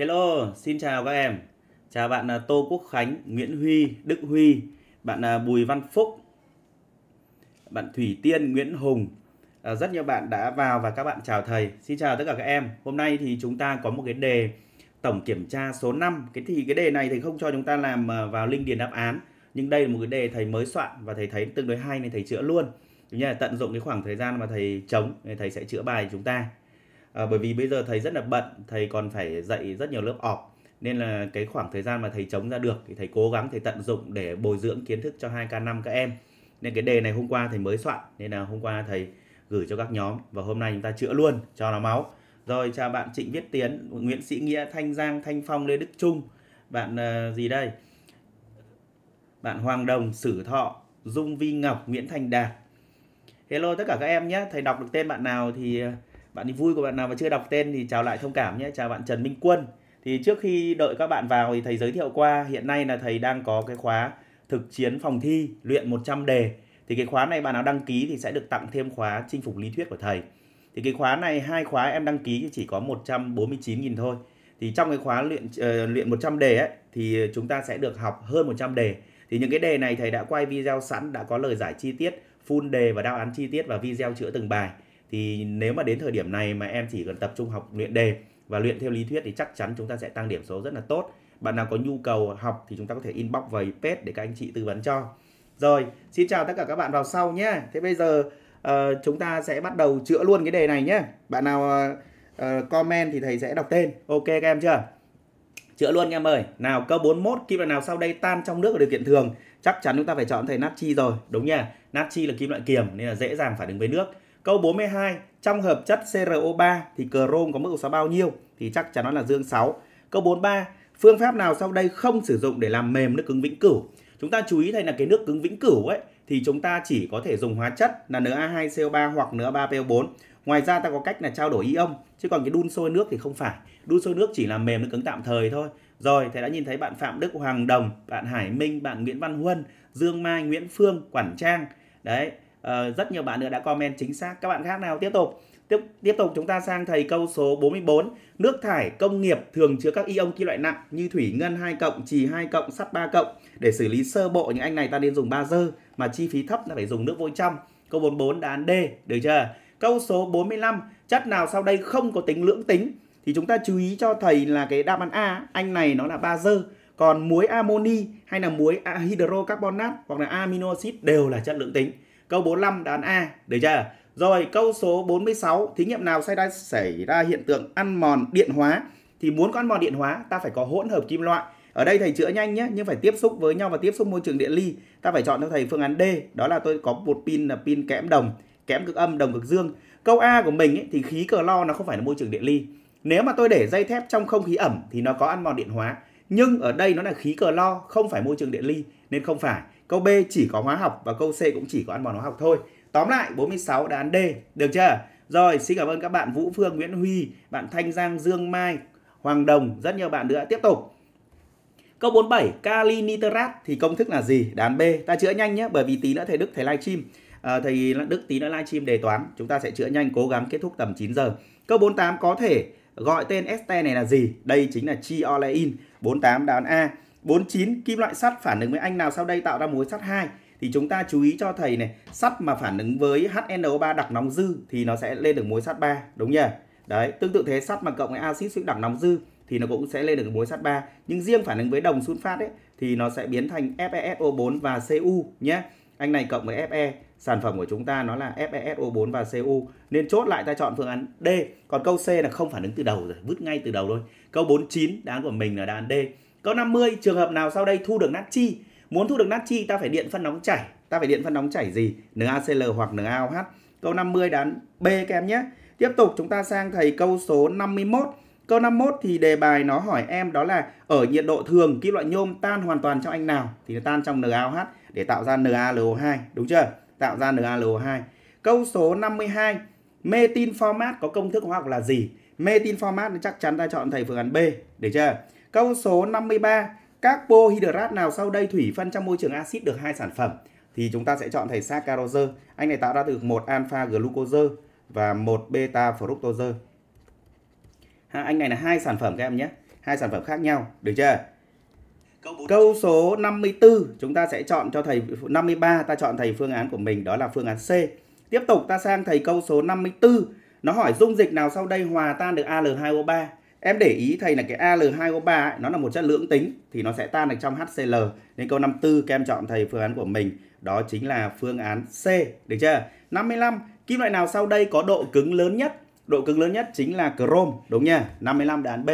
Hello, xin chào các em. Chào bạn à, Tô Quốc Khánh, Nguyễn Huy, Đức Huy, bạn à, Bùi Văn Phúc, bạn Thủy Tiên, Nguyễn Hùng. À, rất nhiều bạn đã vào và các bạn chào thầy. Xin chào tất cả các em. Hôm nay thì chúng ta có một cái đề tổng kiểm tra số 5. Cái thì cái đề này thầy không cho chúng ta làm vào link điền đáp án, nhưng đây là một cái đề thầy mới soạn và thầy thấy tương đối hay nên thầy chữa luôn. Chúng là tận dụng cái khoảng thời gian mà thầy trống thầy sẽ chữa bài chúng ta à, bởi vì bây giờ thầy rất là bận thầy còn phải dạy rất nhiều lớp ọp nên là cái khoảng thời gian mà thầy chống ra được thì thầy cố gắng thầy tận dụng để bồi dưỡng kiến thức cho 2K5 các em nên cái đề này hôm qua thầy mới soạn nên là hôm qua thầy gửi cho các nhóm và hôm nay chúng ta chữa luôn cho nó máu rồi chào bạn Trịnh Viết Tiến Nguyễn Sĩ Nghĩa Thanh Giang Thanh Phong Lê Đức Trung bạn uh, gì đây bạn Hoàng Đồng Sử Thọ Dung Vi Ngọc Nguyễn Thành Đạt Hello tất cả các em nhé thầy đọc được tên bạn nào thì ờ, bạn đi vui của bạn nào mà chưa đọc tên thì chào lại thông cảm nhé chào bạn Trần Minh Quân thì trước khi đợi các bạn vào thì thầy giới thiệu qua hiện nay là thầy đang có cái khóa thực chiến phòng thi luyện 100 đề thì cái khóa này bạn nào đăng ký thì sẽ được tặng thêm khóa chinh phục lý thuyết của thầy thì cái khóa này hai khóa em đăng ký chỉ có 149.000 thôi thì trong cái khóa luyện uh, luyện 100 đề ấy thì chúng ta sẽ được học hơn 100 đề thì những cái đề này thầy đã quay video sẵn đã có lời giải chi tiết full đề và đáp án chi tiết và video chữa từng bài thì nếu mà đến thời điểm này mà em chỉ cần tập trung học luyện đề và luyện theo lý thuyết thì chắc chắn chúng ta sẽ tăng điểm số rất là tốt bạn nào có nhu cầu học thì chúng ta có thể inbox vào pet để các anh chị tư vấn cho rồi xin chào tất cả các bạn vào sau nhé thế bây giờ uh, chúng ta sẽ bắt đầu chữa luôn cái đề này nhé bạn nào uh, comment thì thầy sẽ đọc tên ok các em chưa chữa luôn em ơi. Nào câu 41 kim loại nào sau đây tan trong nước ở điều kiện thường? Chắc chắn chúng ta phải chọn thầy natri rồi, đúng nha. Natri là kim loại kiềm nên là dễ dàng phản ứng với nước. Câu 42, trong hợp chất CRO3 thì crom có mức độ 6 bao nhiêu? Thì chắc chắn nó là dương 6. Câu 43, phương pháp nào sau đây không sử dụng để làm mềm nước cứng vĩnh cửu? Chúng ta chú ý thấy là cái nước cứng vĩnh cửu ấy thì chúng ta chỉ có thể dùng hóa chất là Na2CO3 hoặc Na3PO4. Ngoài ra ta có cách là trao đổi ion, chứ còn cái đun sôi nước thì không phải. Đun sôi nước chỉ làm mềm nước cứng tạm thời thôi. Rồi, thầy đã nhìn thấy bạn Phạm Đức Hoàng Đồng, bạn Hải Minh, bạn Nguyễn Văn Huân, Dương Mai, Nguyễn Phương, Quản Trang. Đấy, Ờ, rất nhiều bạn nữa đã comment chính xác các bạn khác nào tiếp tục tiếp tiếp tục chúng ta sang thầy câu số 44 nước thải công nghiệp thường chứa các ion kim loại nặng như thủy ngân 2 cộng trì 2 cộng sắt 3 cộng để xử lý sơ bộ những anh này ta nên dùng ba dơ mà chi phí thấp là phải dùng nước vôi trong câu 44 đáp án D được chưa câu số 45 chất nào sau đây không có tính lưỡng tính thì chúng ta chú ý cho thầy là cái đáp án A anh này nó là ba dơ còn muối amoni hay là muối hydrocarbonat hoặc là amino acid đều là chất lưỡng tính Câu 45 đáp án A, được chưa? Rồi câu số 46, thí nghiệm nào xảy ra xảy ra hiện tượng ăn mòn điện hóa thì muốn có ăn mòn điện hóa ta phải có hỗn hợp kim loại. Ở đây thầy chữa nhanh nhé, nhưng phải tiếp xúc với nhau và tiếp xúc môi trường điện ly. Ta phải chọn cho thầy phương án D, đó là tôi có một pin là pin kẽm đồng, kẽm cực âm, đồng cực dương. Câu A của mình ấy, thì khí cờ lo nó không phải là môi trường điện ly. Nếu mà tôi để dây thép trong không khí ẩm thì nó có ăn mòn điện hóa. Nhưng ở đây nó là khí cờ lo, không phải môi trường điện ly nên không phải. Câu B chỉ có hóa học và câu C cũng chỉ có ăn mòn hóa học thôi. Tóm lại 46 đáp án D, được chưa? Rồi, xin cảm ơn các bạn Vũ Phương, Nguyễn Huy, bạn Thanh Giang, Dương Mai, Hoàng Đồng, rất nhiều bạn nữa. Tiếp tục. Câu 47, kali nitrat thì công thức là gì? Đán B. Ta chữa nhanh nhé, bởi vì tí nữa thầy Đức thầy livestream. À, thầy Đức tí nữa livestream đề toán, chúng ta sẽ chữa nhanh cố gắng kết thúc tầm 9 giờ. Câu 48 có thể gọi tên este này là gì? Đây chính là chiolein. 48 đáp A. 49 kim loại sắt phản ứng với anh nào sau đây tạo ra muối sắt 2 thì chúng ta chú ý cho thầy này, sắt mà phản ứng với HNO3 đặc nóng dư thì nó sẽ lên được muối sắt 3, đúng nhỉ? Đấy, tương tự thế sắt mà cộng với axit suy đặc nóng dư thì nó cũng sẽ lên được muối sắt 3, nhưng riêng phản ứng với đồng sunfat ấy thì nó sẽ biến thành FeSO4 và Cu nhé. Anh này cộng với Fe, sản phẩm của chúng ta nó là FeSO4 và Cu nên chốt lại ta chọn phương án D. Còn câu C là không phản ứng từ đầu rồi, vứt ngay từ đầu thôi. Câu 49 đáp của mình là đáp D. Câu 50, trường hợp nào sau đây thu được natri? Muốn thu được natri ta phải điện phân nóng chảy. Ta phải điện phân nóng chảy gì? NaCl hoặc NaOH. Câu 50 đán B các em nhé. Tiếp tục chúng ta sang thầy câu số 51. Câu 51 thì đề bài nó hỏi em đó là ở nhiệt độ thường kim loại nhôm tan hoàn toàn trong anh nào? Thì nó tan trong NaOH để tạo ra NaLO2, đúng chưa? Tạo ra NaLO2. Câu số 52, metin format có công thức hóa học là gì? Metin format chắc chắn ta chọn thầy phương án B, được chưa? Câu số 53, carbohydrate nào sau đây thủy phân trong môi trường axit được hai sản phẩm? Thì chúng ta sẽ chọn thầy saccharose. Anh này tạo ra từ một alpha glucose và một beta fructose. Ha, anh này là hai sản phẩm các em nhé. Hai sản phẩm khác nhau, được chưa? Câu, Câu số 54 chúng ta sẽ chọn cho thầy 53 ta chọn thầy phương án của mình đó là phương án C. Tiếp tục ta sang thầy câu số 54. Nó hỏi dung dịch nào sau đây hòa tan được Al2O3? Em để ý thầy là cái Al2O3 ấy, nó là một chất lưỡng tính thì nó sẽ tan được trong HCl. Nên câu 54 các em chọn thầy phương án của mình đó chính là phương án C, được chưa? 55, kim loại nào sau đây có độ cứng lớn nhất? Độ cứng lớn nhất chính là chrome, đúng nha? 55 đáp án B.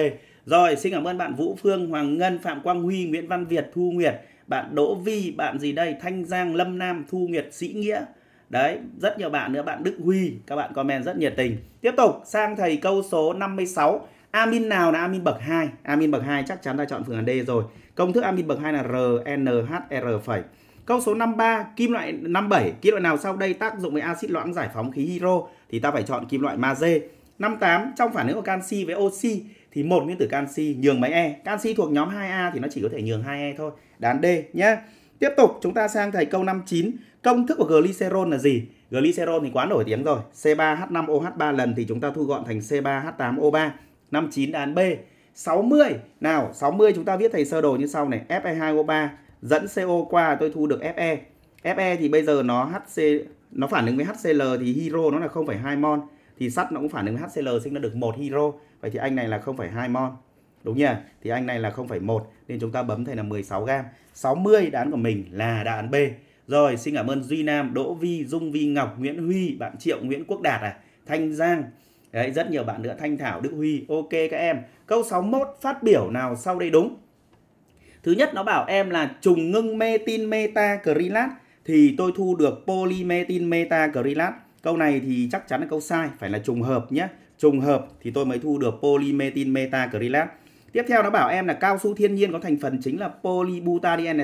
Rồi, xin cảm ơn bạn Vũ Phương, Hoàng Ngân, Phạm Quang Huy, Nguyễn Văn Việt, Thu Nguyệt, bạn Đỗ Vi, bạn gì đây, Thanh Giang, Lâm Nam, Thu Nguyệt, Sĩ Nghĩa. Đấy, rất nhiều bạn nữa, bạn Đức Huy, các bạn comment rất nhiệt tình. Tiếp tục sang thầy câu số 56. Amin nào là amin bậc 2? Amin bậc 2 chắc chắn ta chọn phương án D rồi. Công thức amin bậc 2 là RNHR phẩy. Câu số 53, kim loại 57, kim loại nào sau đây tác dụng với axit loãng giải phóng khí hydro thì ta phải chọn kim loại magie. 58, trong phản ứng của canxi với oxy thì một nguyên tử canxi nhường mấy e? Canxi thuộc nhóm 2A thì nó chỉ có thể nhường 2e thôi. Đán D nhé. Tiếp tục chúng ta sang thầy câu 59, công thức của glycerol là gì? Glycerol thì quá nổi tiếng rồi, C3H5OH3 lần thì chúng ta thu gọn thành C3H8O3. 59 đáp án B. 60. Nào, 60 chúng ta viết thầy sơ đồ như sau này. Fe2O3 dẫn CO qua tôi thu được Fe. Fe thì bây giờ nó HC nó phản ứng với HCl thì hiro nó là 0,2 mol thì sắt nó cũng phản ứng với HCl sinh ra được một hiro Vậy thì anh này là 0,2 mol. Đúng nhỉ? Thì anh này là 0,1 nên chúng ta bấm thầy là 16 g. 60 đáp án của mình là đáp án B. Rồi, xin cảm ơn Duy Nam, Đỗ Vi, Dung Vi Ngọc, Nguyễn Huy, bạn Triệu, Nguyễn Quốc Đạt à, Thanh Giang Đấy, rất nhiều bạn nữa Thanh Thảo, Đức Huy. Ok các em. Câu 61 phát biểu nào sau đây đúng? Thứ nhất nó bảo em là trùng ngưng metin metacrilat thì tôi thu được polymetin metacrilat. Câu này thì chắc chắn là câu sai, phải là trùng hợp nhé. Trùng hợp thì tôi mới thu được polymetin metacrilat. Tiếp theo nó bảo em là cao su thiên nhiên có thành phần chính là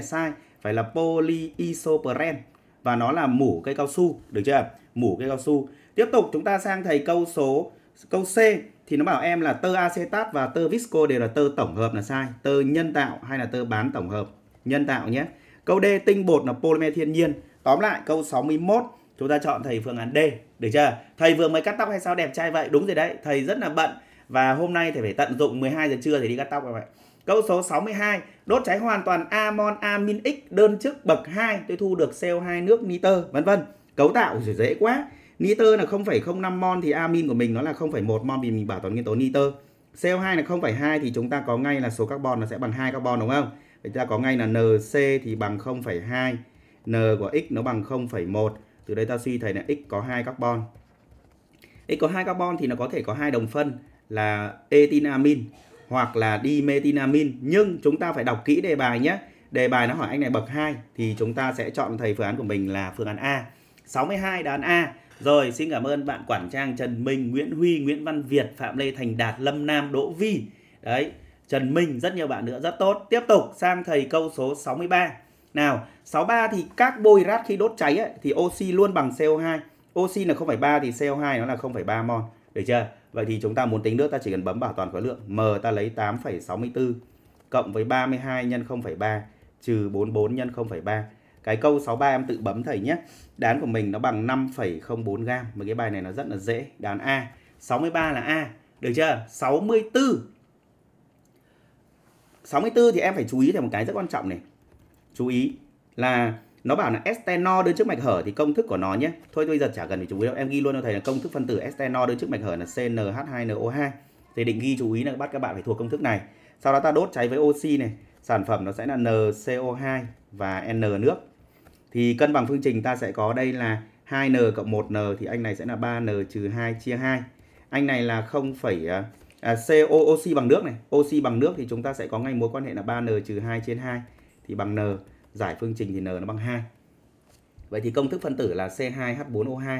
sai phải là polyisoprene và nó là mủ cây cao su, được chưa? Mủ cây cao su. Tiếp tục chúng ta sang thầy câu số Câu C thì nó bảo em là tơ acetat và tơ visco đều là tơ tổng hợp là sai. Tơ nhân tạo hay là tơ bán tổng hợp? Nhân tạo nhé. Câu D tinh bột là polymer thiên nhiên. Tóm lại câu 61 chúng ta chọn thầy phương án D. Được chưa? Thầy vừa mới cắt tóc hay sao đẹp trai vậy? Đúng rồi đấy. Thầy rất là bận và hôm nay thầy phải tận dụng 12 giờ trưa thầy đi cắt tóc các bạn. Câu số 62, đốt cháy hoàn toàn amon amin X đơn chức bậc 2 tôi thu được CO2 nước nitơ vân vân. Cấu tạo dễ quá. Nitơ là 0,05 mol thì amin của mình nó là 0,1 mol vì mình bảo toàn nguyên tố nitơ. CO2 là 0,2 thì chúng ta có ngay là số carbon nó sẽ bằng 2 carbon đúng không? Vậy ta có ngay là NC thì bằng 0,2, N của X nó bằng 0,1. Từ đây ta suy thấy là X có 2 carbon. X có 2 carbon thì nó có thể có hai đồng phân là etinamin hoặc là dimetinamin. Nhưng chúng ta phải đọc kỹ đề bài nhé. Đề bài nó hỏi anh này bậc 2 thì chúng ta sẽ chọn thầy phương án của mình là phương án A. 62 án A rồi, xin cảm ơn bạn Quản Trang, Trần Minh, Nguyễn Huy, Nguyễn Văn Việt, Phạm Lê Thành Đạt, Lâm Nam, Đỗ Vi. Đấy, Trần Minh, rất nhiều bạn nữa, rất tốt. Tiếp tục sang thầy câu số 63. Nào, 63 thì các bôi rát khi đốt cháy ấy, thì oxy luôn bằng CO2. Oxy là 0,3 thì CO2 nó là 0,3 mol. Được chưa? Vậy thì chúng ta muốn tính nước ta chỉ cần bấm bảo toàn khối lượng. M ta lấy 8,64 cộng với 32 nhân 0,3 trừ 44 nhân 0,3. Cái câu 63 em tự bấm thầy nhé. Đáp của mình nó bằng 5,04 gam. Mà cái bài này nó rất là dễ. Đáp án A. 63 là A. Được chưa? 64. 64 thì em phải chú ý thêm một cái rất quan trọng này. Chú ý là nó bảo là estenol đơn trước mạch hở thì công thức của nó nhé. Thôi bây giờ chả cần phải chú ý đâu. Em ghi luôn cho thầy là công thức phân tử estenol đơn trước mạch hở là CnH2NO2. Thì định ghi chú ý là bắt các bạn phải thuộc công thức này. Sau đó ta đốt cháy với oxy này. Sản phẩm nó sẽ là NCO2 và N nước. Thì cân bằng phương trình ta sẽ có đây là 2n cộng 1n thì anh này sẽ là 3n trừ 2 chia 2. Anh này là 0, à, à CO oxy bằng nước này, oxy bằng nước thì chúng ta sẽ có ngay mối quan hệ là 3n trừ 2 trên 2 thì bằng n, giải phương trình thì n nó bằng 2. Vậy thì công thức phân tử là C2H4O2.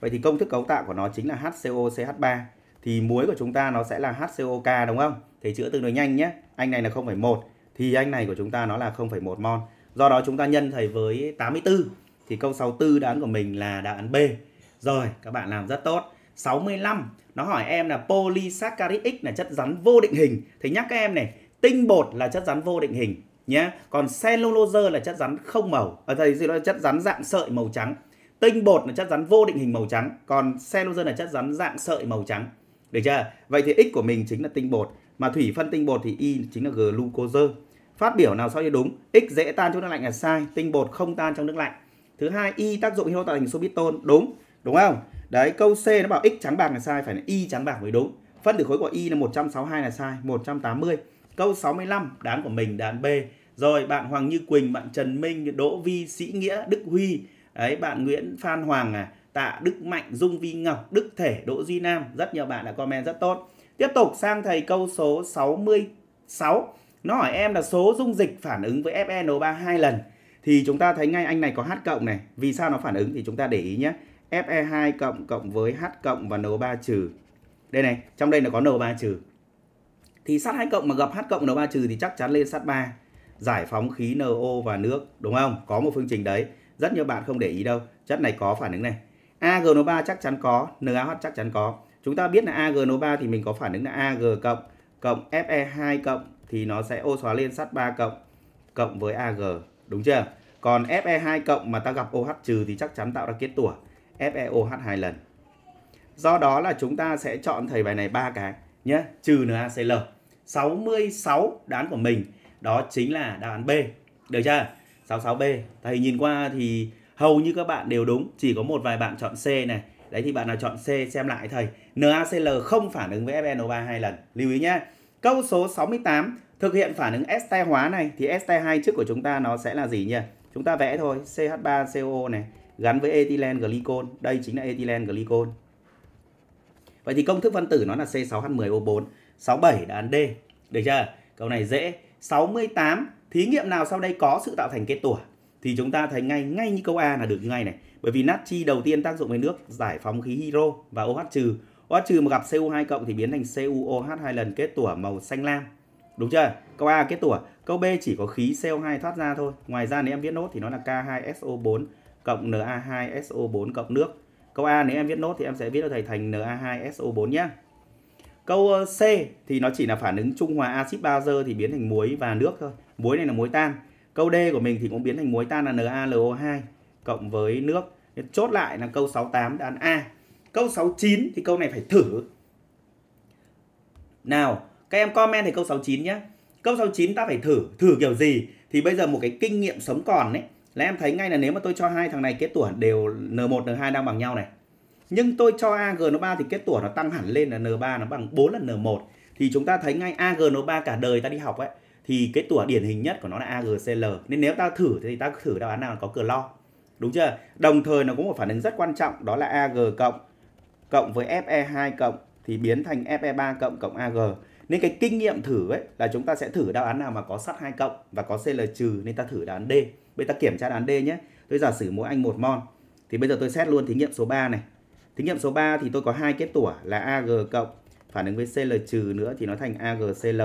Vậy thì công thức cấu tạo của nó chính là HCOCH3 thì muối của chúng ta nó sẽ là HCOK đúng không? Thì chữa tương đối nhanh nhé. Anh này là 0,1 thì anh này của chúng ta nó là 0,1 mol. Do đó chúng ta nhân thầy với 84 thì câu 64 đáp án của mình là đáp án B. Rồi, các bạn làm rất tốt. 65, nó hỏi em là polysaccharide X là chất rắn vô định hình. Thì nhắc các em này, tinh bột là chất rắn vô định hình nhé. Còn cellulose là chất rắn không màu. Ở ờ, à, thầy gì là chất rắn dạng sợi màu trắng. Tinh bột là chất rắn vô định hình màu trắng, còn cellulose là chất rắn dạng sợi màu trắng. Được chưa? Vậy thì x của mình chính là tinh bột, mà thủy phân tinh bột thì y chính là glucose. Phát biểu nào sao cho đúng? X dễ tan trong nước lạnh là sai, tinh bột không tan trong nước lạnh. Thứ hai, Y tác dụng hydro tạo thành sobiton, đúng, đúng không? Đấy, câu C nó bảo X trắng bạc là sai, phải là Y trắng bạc mới đúng. Phân tử khối của Y là 162 là sai, 180. Câu 65, đán của mình đán B. Rồi, bạn Hoàng Như Quỳnh, bạn Trần Minh, Đỗ Vi, Sĩ Nghĩa, Đức Huy. Đấy, bạn Nguyễn Phan Hoàng à, Tạ Đức Mạnh, Dung Vi Ngọc, Đức Thể, Đỗ Duy Nam. Rất nhiều bạn đã comment rất tốt. Tiếp tục sang thầy câu số 66. Nó hỏi em là số dung dịch phản ứng với FeNO3 hai lần thì chúng ta thấy ngay anh này có H cộng này. Vì sao nó phản ứng thì chúng ta để ý nhé. Fe2 cộng cộng với H cộng và NO3 trừ. Đây này, trong đây nó có NO3 trừ. Thì sắt 2 cộng mà gặp H cộng NO3 trừ thì chắc chắn lên sắt 3. Giải phóng khí NO và nước, đúng không? Có một phương trình đấy. Rất nhiều bạn không để ý đâu. Chất này có phản ứng này. AgNO3 chắc chắn có, NaOH chắc chắn có. Chúng ta biết là AgNO3 thì mình có phản ứng là Ag cộng cộng Fe2 cộng thì nó sẽ ô xóa lên sắt 3 cộng cộng với AG đúng chưa? Còn Fe2 cộng mà ta gặp OH trừ thì chắc chắn tạo ra kết tủa FeOH hai lần. Do đó là chúng ta sẽ chọn thầy bài này ba cái nhé, trừ NaCl. 66 đáp của mình đó chính là đáp án B. Được chưa? 66B. Thầy nhìn qua thì hầu như các bạn đều đúng, chỉ có một vài bạn chọn C này. Đấy thì bạn nào chọn C xem lại thầy. NaCl không phản ứng với FeNO3 hai lần. Lưu ý nhé Câu số 68 thực hiện phản ứng este hóa này thì este 2 trước của chúng ta nó sẽ là gì nhỉ? Chúng ta vẽ thôi, CH3CO này gắn với ethylene glycol, đây chính là ethylene glycol. Vậy thì công thức phân tử nó là C6H10O4, 67 là án D. Được chưa? Câu này dễ. 68 thí nghiệm nào sau đây có sự tạo thành kết tủa thì chúng ta thấy ngay ngay như câu A là được ngay này. Bởi vì natri đầu tiên tác dụng với nước giải phóng khí hydro và OH trừ hóa trừ mà gặp cu 2 cộng thì biến thành CuOH hai lần kết tủa màu xanh lam. Đúng chưa? Câu A kết tủa, câu B chỉ có khí CO2 thoát ra thôi. Ngoài ra nếu em viết nốt thì nó là K2SO4 cộng Na2SO4 cộng nước. Câu A nếu em viết nốt thì em sẽ viết cho thầy thành Na2SO4 nhé. Câu ờ, C thì nó chỉ là phản ứng trung hòa axit bazơ thì biến thành muối và nước thôi. Muối này là muối tan. Câu D của mình thì cũng biến thành muối tan là NaLO2 cộng với nước. Chốt lại là câu 68 đáp án A. Câu 69 thì câu này phải thử. Nào, các em comment thì câu 69 nhé. Câu 69 ta phải thử, thử kiểu gì? Thì bây giờ một cái kinh nghiệm sống còn đấy là em thấy ngay là nếu mà tôi cho hai thằng này kết tuổi đều N1, N2 đang bằng nhau này. Nhưng tôi cho AG nó 3 thì kết tuổi nó tăng hẳn lên là N3 nó bằng 4 lần N1. Thì chúng ta thấy ngay AG nó 3 cả đời ta đi học ấy thì cái tuổi điển hình nhất của nó là AGCL. Nên nếu ta thử thì ta thử đáp án nào có cờ lo. Đúng chưa? Đồng thời nó cũng một phản ứng rất quan trọng đó là AG cộng cộng với FE2 cộng thì biến thành FE3 cộng cộng AG. Nên cái kinh nghiệm thử ấy là chúng ta sẽ thử đáp án nào mà có sắt 2 cộng và có CL trừ nên ta thử đáp án D. Bây ta kiểm tra đáp án D nhé. Tôi giả sử mỗi anh một mol. Thì bây giờ tôi xét luôn thí nghiệm số 3 này. Thí nghiệm số 3 thì tôi có hai kết tủa là AG cộng phản ứng với CL trừ nữa thì nó thành AgCl.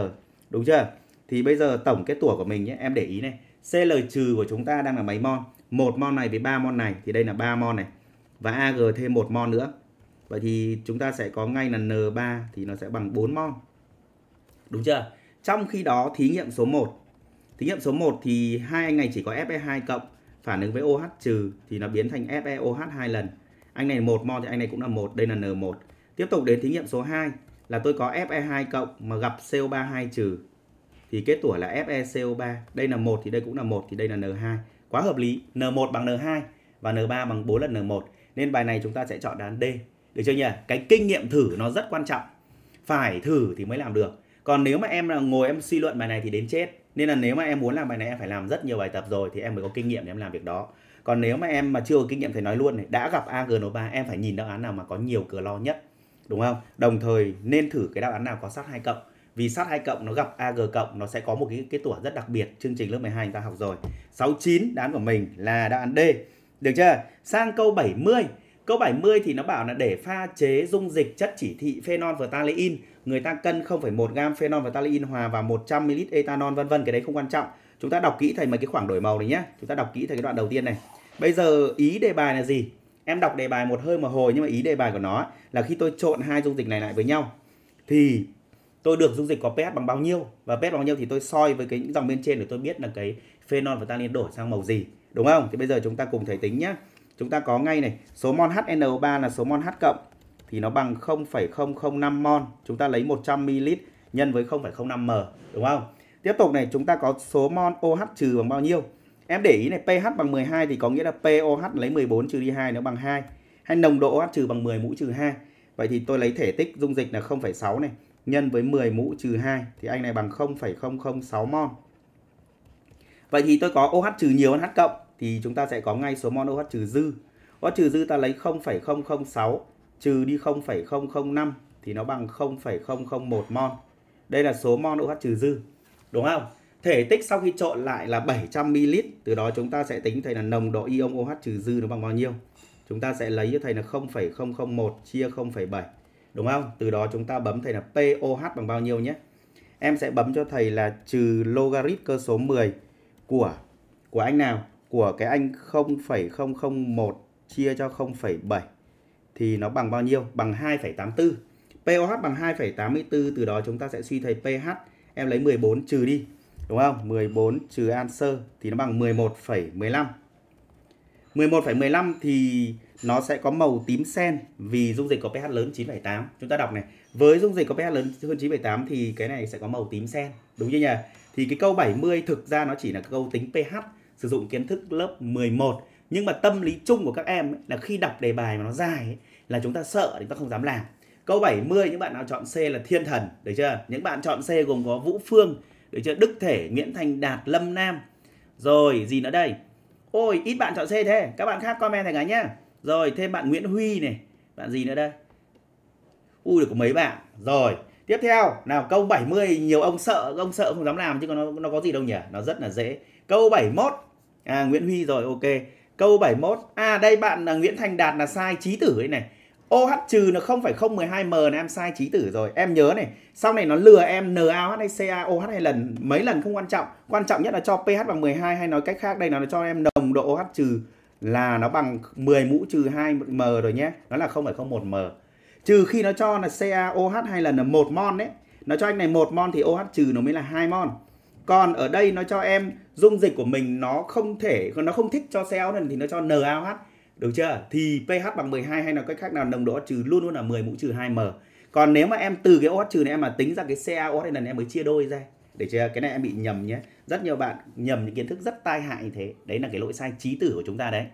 Đúng chưa? Thì bây giờ tổng kết tủa của mình nhé, em để ý này. CL trừ của chúng ta đang là mấy mol? một mol này với ba mol này thì đây là ba mol này. Và AG thêm một mol nữa Vậy thì chúng ta sẽ có ngay là N3 thì nó sẽ bằng 4 mol. Đúng chưa? Trong khi đó thí nghiệm số 1. Thí nghiệm số 1 thì hai anh này chỉ có Fe2 cộng phản ứng với OH trừ thì nó biến thành FeOH hai lần. Anh này 1 mol thì anh này cũng là 1, đây là N1. Tiếp tục đến thí nghiệm số 2 là tôi có Fe2 cộng mà gặp CO3 2 trừ thì kết tủa là FeCO3. Đây là 1 thì đây cũng là 1 thì đây là N2. Quá hợp lý, N1 bằng N2 và N3 bằng 4 lần N1. Nên bài này chúng ta sẽ chọn đáp án D được chưa nhỉ cái kinh nghiệm thử nó rất quan trọng phải thử thì mới làm được còn nếu mà em là ngồi em suy luận bài này thì đến chết nên là nếu mà em muốn làm bài này em phải làm rất nhiều bài tập rồi thì em mới có kinh nghiệm để em làm việc đó còn nếu mà em mà chưa có kinh nghiệm thì nói luôn này đã gặp a g 3 em phải nhìn đáp án nào mà có nhiều cửa lo nhất đúng không đồng thời nên thử cái đáp án nào có sát hai cộng vì sát hai cộng nó gặp AG cộng nó sẽ có một cái cái tủa rất đặc biệt chương trình lớp 12 chúng ta học rồi. 69 đáp án của mình là đáp án D. Được chưa? Sang câu 70 Câu 70 thì nó bảo là để pha chế dung dịch chất chỉ thị phenol và talein, người ta cân 0,1 gam phenol và talein hòa vào 100 ml etanol vân vân, cái đấy không quan trọng. Chúng ta đọc kỹ thầy mấy cái khoảng đổi màu này nhé. Chúng ta đọc kỹ thầy cái đoạn đầu tiên này. Bây giờ ý đề bài là gì? Em đọc đề bài một hơi một hồi nhưng mà ý đề bài của nó là khi tôi trộn hai dung dịch này lại với nhau thì tôi được dung dịch có pH bằng bao nhiêu và pH bao nhiêu thì tôi soi với cái dòng bên trên để tôi biết là cái phenol và talein đổi sang màu gì, đúng không? Thì bây giờ chúng ta cùng thầy tính nhé. Chúng ta có ngay này, số mol HNO3 là số mol H cộng thì nó bằng 0,005 mol. Chúng ta lấy 100 ml nhân với 0,05 m, đúng không? Tiếp tục này, chúng ta có số mol OH trừ bằng bao nhiêu? Em để ý này, pH bằng 12 thì có nghĩa là POH lấy 14 trừ đi 2 nó bằng 2. Hay nồng độ OH trừ bằng 10 mũ trừ 2. Vậy thì tôi lấy thể tích dung dịch là 0,6 này nhân với 10 mũ trừ 2 thì anh này bằng 0,006 mol. Vậy thì tôi có OH trừ nhiều hơn H cộng thì chúng ta sẽ có ngay số mol OH trừ dư. OH trừ dư ta lấy 0,006 trừ đi 0,005 thì nó bằng 0,001 mol. Đây là số mol OH trừ dư. Đúng không? Thể tích sau khi trộn lại là 700 ml, từ đó chúng ta sẽ tính thầy là nồng độ ion OH trừ dư nó bằng bao nhiêu. Chúng ta sẽ lấy thầy là 0,001 chia 0,7. Đúng không? Từ đó chúng ta bấm thầy là POH bằng bao nhiêu nhé? Em sẽ bấm cho thầy là trừ logarit cơ số 10 của của anh nào? của cái anh 0,001 chia cho 0,7 thì nó bằng bao nhiêu? Bằng 2,84. POH bằng 2,84 từ đó chúng ta sẽ suy thầy pH em lấy 14 trừ đi đúng không? 14 trừ answer thì nó bằng 11,15. 11,15 thì nó sẽ có màu tím sen vì dung dịch có pH lớn 9,8. Chúng ta đọc này, với dung dịch có pH lớn hơn 9,8 thì cái này sẽ có màu tím sen, đúng chưa nhỉ? Thì cái câu 70 thực ra nó chỉ là câu tính pH sử dụng kiến thức lớp 11 nhưng mà tâm lý chung của các em ấy, là khi đọc đề bài mà nó dài ấy, là chúng ta sợ thì chúng ta không dám làm câu 70 những bạn nào chọn C là thiên thần được chưa những bạn chọn C gồm có Vũ Phương được chưa Đức Thể Nguyễn Thành Đạt Lâm Nam rồi gì nữa đây ôi ít bạn chọn C thế các bạn khác comment này cả nhá rồi thêm bạn Nguyễn Huy này bạn gì nữa đây ui được có mấy bạn rồi tiếp theo nào câu 70 nhiều ông sợ ông sợ không dám làm chứ còn nó, nó có gì đâu nhỉ nó rất là dễ câu 71 À, Nguyễn Huy rồi, ok. Câu 71. À, đây bạn là Nguyễn Thành Đạt là sai trí tử ấy này. OH trừ là không phải 012M là em sai trí tử rồi. Em nhớ này, sau này nó lừa em NaOH hay CaOH hay lần mấy lần không quan trọng. Quan trọng nhất là cho pH bằng 12 hay nói cách khác đây là nó cho em nồng độ OH trừ là nó bằng 10 mũ trừ 2M rồi nhé. Nó là 0,01M. Trừ khi nó cho là CaOH hay lần là 1 mol đấy. Nó cho anh này 1 mol thì OH trừ nó mới là 2 mol. Còn ở đây nó cho em dung dịch của mình nó không thể nó không thích cho CO nên thì nó cho NaOH được chưa thì pH bằng 12 hay là cách khác nào nồng độ trừ luôn luôn là 10 mũ trừ 2m còn nếu mà em từ cái OH trừ này em mà tính ra cái CaOH này là em mới chia đôi ra để chưa cái này em bị nhầm nhé rất nhiều bạn nhầm những kiến thức rất tai hại như thế đấy là cái lỗi sai trí tử của chúng ta đấy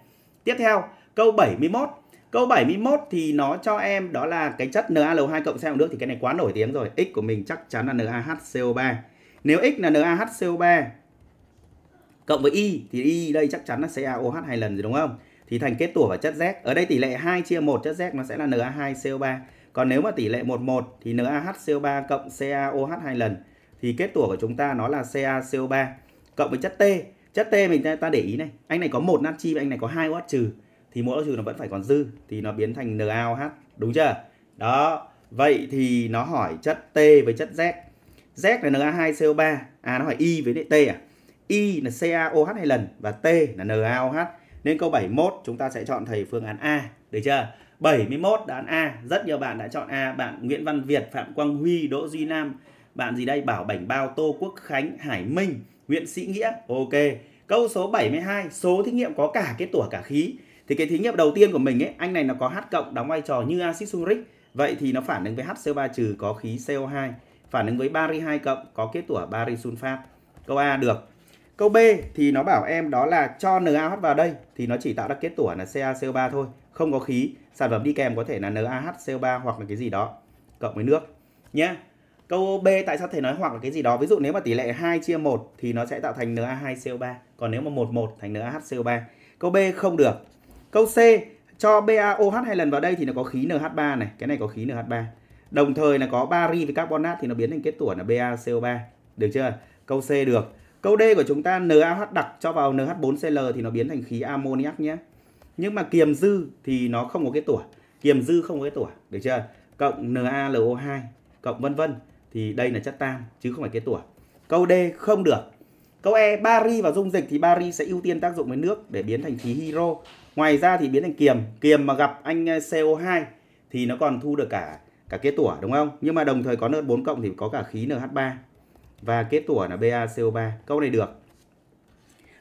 tiếp theo câu 71 câu 71 thì nó cho em đó là cái chất NaL2 cộng xe nước thì cái này quá nổi tiếng rồi x của mình chắc chắn là NaHCO3 nếu x là NaHCO3 cộng với y thì y đây chắc chắn nó là oh hai lần rồi đúng không? Thì thành kết tủa và chất Z. Ở đây tỷ lệ 2 chia 1 chất Z nó sẽ là Na2CO3. Còn nếu mà tỷ lệ 11 thì NaHCO3 cộng CaOH hai lần thì kết tủa của chúng ta nó là CaCO3 cộng với chất T. Chất T mình ta, ta để ý này, anh này có một natri và anh này có hai OH trừ thì mỗi OH trừ nó vẫn phải còn dư thì nó biến thành NaOH, đúng chưa? Đó. Vậy thì nó hỏi chất T với chất Z. Z là Na2CO3, à nó hỏi Y với T à? I là CaOH hai lần và T là NaOH. Nên câu 71 chúng ta sẽ chọn thầy phương án A, được chưa? 71 đáp án A, rất nhiều bạn đã chọn A, bạn Nguyễn Văn Việt, Phạm Quang Huy, Đỗ Duy Nam, bạn gì đây? Bảo Bảnh Bao, Tô Quốc Khánh, Hải Minh, Nguyễn Sĩ Nghĩa. Ok. Câu số 72, số thí nghiệm có cả kết tủa cả khí. Thì cái thí nghiệm đầu tiên của mình ấy, anh này nó có H cộng đóng vai trò như axit sulfuric Vậy thì nó phản ứng với HCO3 trừ có khí CO2, phản ứng với bari 2 cộng có kết tủa bari sunfat. Câu A được. Câu B thì nó bảo em đó là cho NaH vào đây thì nó chỉ tạo ra kết tủa là CaCO3 thôi, không có khí. Sản phẩm đi kèm có thể là NaHCO3 hoặc là cái gì đó cộng với nước nhé. Câu B tại sao thầy nói hoặc là cái gì đó? Ví dụ nếu mà tỷ lệ 2 chia 1 thì nó sẽ tạo thành Na2CO3, còn nếu mà 1 1 thành NaHCO3. Câu B không được. Câu C cho BaOH hai lần vào đây thì nó có khí NH3 này, cái này có khí NH3. Đồng thời là có bari với carbonat thì nó biến thành kết tủa là BaCO3, được chưa? Câu C được. Câu D của chúng ta NaOH đặc cho vào NH4Cl thì nó biến thành khí ammoniac nhé. Nhưng mà kiềm dư thì nó không có cái tủa. Kiềm dư không có cái tủa, được chưa? Cộng NaLO2 cộng vân vân thì đây là chất tan chứ không phải cái tủa. Câu D không được. Câu E bari vào dung dịch thì bari sẽ ưu tiên tác dụng với nước để biến thành khí hydro. Ngoài ra thì biến thành kiềm, kiềm mà gặp anh à, CO2 thì nó còn thu được cả cả cái tủa đúng không? Nhưng mà đồng thời có NH4 cộng thì có cả khí NH3 và kết tủa là BaCO3. Câu này được.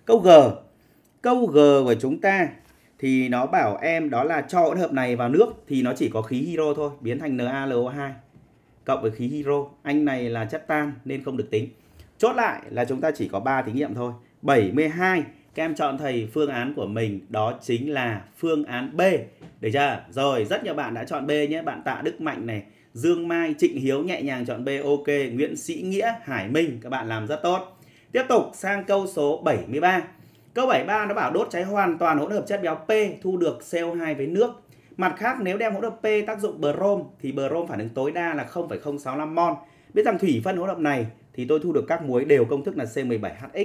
Câu G. Câu G của chúng ta thì nó bảo em đó là cho hỗn hợp này vào nước thì nó chỉ có khí hydro thôi, biến thành NaLO2 cộng với khí hydro. Anh này là chất tan nên không được tính. Chốt lại là chúng ta chỉ có 3 thí nghiệm thôi. 72 các em chọn thầy phương án của mình đó chính là phương án B. Được chưa? Rồi, rất nhiều bạn đã chọn B nhé. Bạn Tạ Đức Mạnh này, Dương Mai, Trịnh Hiếu nhẹ nhàng chọn B ok, Nguyễn Sĩ Nghĩa, Hải Minh các bạn làm rất tốt. Tiếp tục sang câu số 73. Câu 73 nó bảo đốt cháy hoàn toàn hỗn hợp chất béo P thu được CO2 với nước. Mặt khác nếu đem hỗn hợp P tác dụng brom thì brom phản ứng tối đa là 0,065 mol. Biết rằng thủy phân hỗn hợp này thì tôi thu được các muối đều công thức là C17HX.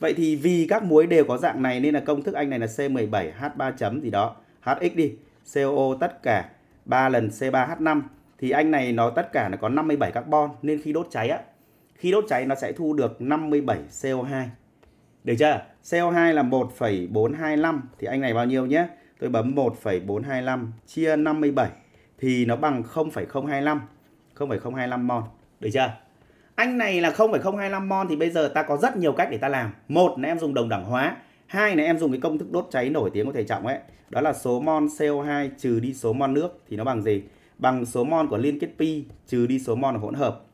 Vậy thì vì các muối đều có dạng này nên là công thức anh này là C17H3 chấm gì đó, HX đi, co tất cả 3 lần C3H5 thì anh này nó tất cả nó có 57 carbon nên khi đốt cháy á khi đốt cháy nó sẽ thu được 57 CO2 được chưa CO2 là 1,425 thì anh này bao nhiêu nhé tôi bấm 1,425 chia 57 thì nó bằng 0,025 0,025 mol được chưa anh này là 0,025 mol thì bây giờ ta có rất nhiều cách để ta làm một là em dùng đồng đẳng hóa hai là em dùng cái công thức đốt cháy nổi tiếng của thầy trọng ấy đó là số mol CO2 trừ đi số mol nước thì nó bằng gì bằng số mol của liên kết pi trừ đi số mol của hỗn hợp.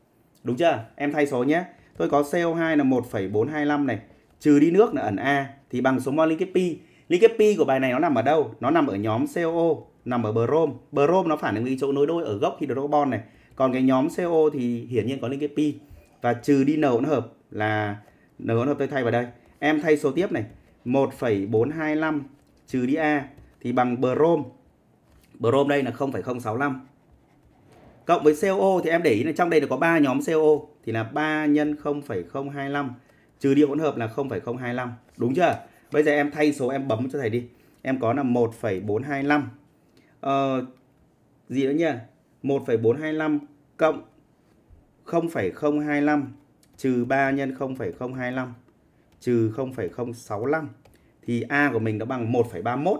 Đúng chưa? Em thay số nhé. Tôi có CO2 là 1,425 này, trừ đi nước là ẩn A thì bằng số mol liên kết pi. Liên kết pi của bài này nó nằm ở đâu? Nó nằm ở nhóm COO, nằm ở brom. Brom nó phản ứng với chỗ nối đôi ở gốc hydrocarbon này. Còn cái nhóm CO thì hiển nhiên có liên kết pi và trừ đi n hỗn hợp là n hỗn hợp tôi thay vào đây. Em thay số tiếp này, 1,425 trừ đi A thì bằng brom. Brom đây là 0,065 cộng với CO thì em để ý là trong đây là có 3 nhóm CO thì là 3 nhân 0,025 trừ đi hỗn hợp là 0,025 đúng chưa bây giờ em thay số em bấm cho thầy đi em có là 1,425 ờ, gì nữa nhỉ 1,425 cộng 0,025 trừ 3 nhân 0,025 trừ 0,065 thì A của mình nó bằng 1,31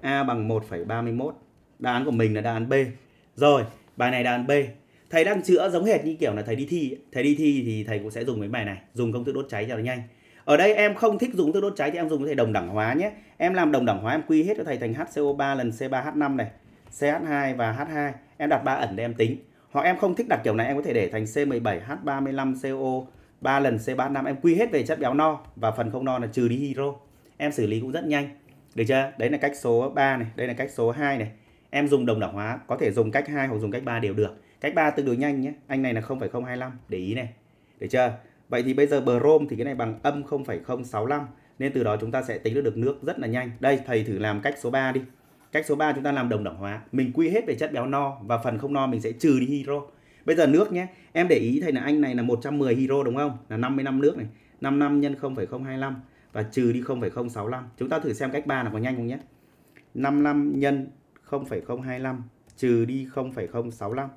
A bằng 1,31 đáp án của mình là đáp án B rồi bài này đàn B thầy đang chữa giống hệt như kiểu là thầy đi thi thầy đi thi thì thầy cũng sẽ dùng cái bài này dùng công thức đốt cháy cho nó nhanh ở đây em không thích dùng thức đốt cháy thì em dùng cái thầy đồng đẳng hóa nhé em làm đồng đẳng hóa em quy hết cho thầy thành HCO3 lần C3H5 này CH2 và H2 em đặt ba ẩn để em tính hoặc em không thích đặt kiểu này em có thể để thành C17H35CO 3 lần C35 em quy hết về chất béo no và phần không no là trừ đi hydro em xử lý cũng rất nhanh được chưa đấy là cách số 3 này đây là cách số 2 này Em dùng đồng đẳng hóa có thể dùng cách 2 hoặc dùng cách 3 đều được. Cách 3 tương đối nhanh nhé. Anh này là 0,025, để ý này. để chưa? Vậy thì bây giờ brom thì cái này bằng âm 0,065 nên từ đó chúng ta sẽ tính được được nước rất là nhanh. Đây thầy thử làm cách số 3 đi. Cách số 3 chúng ta làm đồng đẳng hóa. Mình quy hết về chất béo no và phần không no mình sẽ trừ đi hydro. Bây giờ nước nhé. Em để ý thầy là anh này là 110 hydro đúng không? Là năm nước này. 55 nhân 0,025 và trừ đi 0,065. Chúng ta thử xem cách 3 là có nhanh không nhé. 55 nhân 0,025 trừ đi 0,065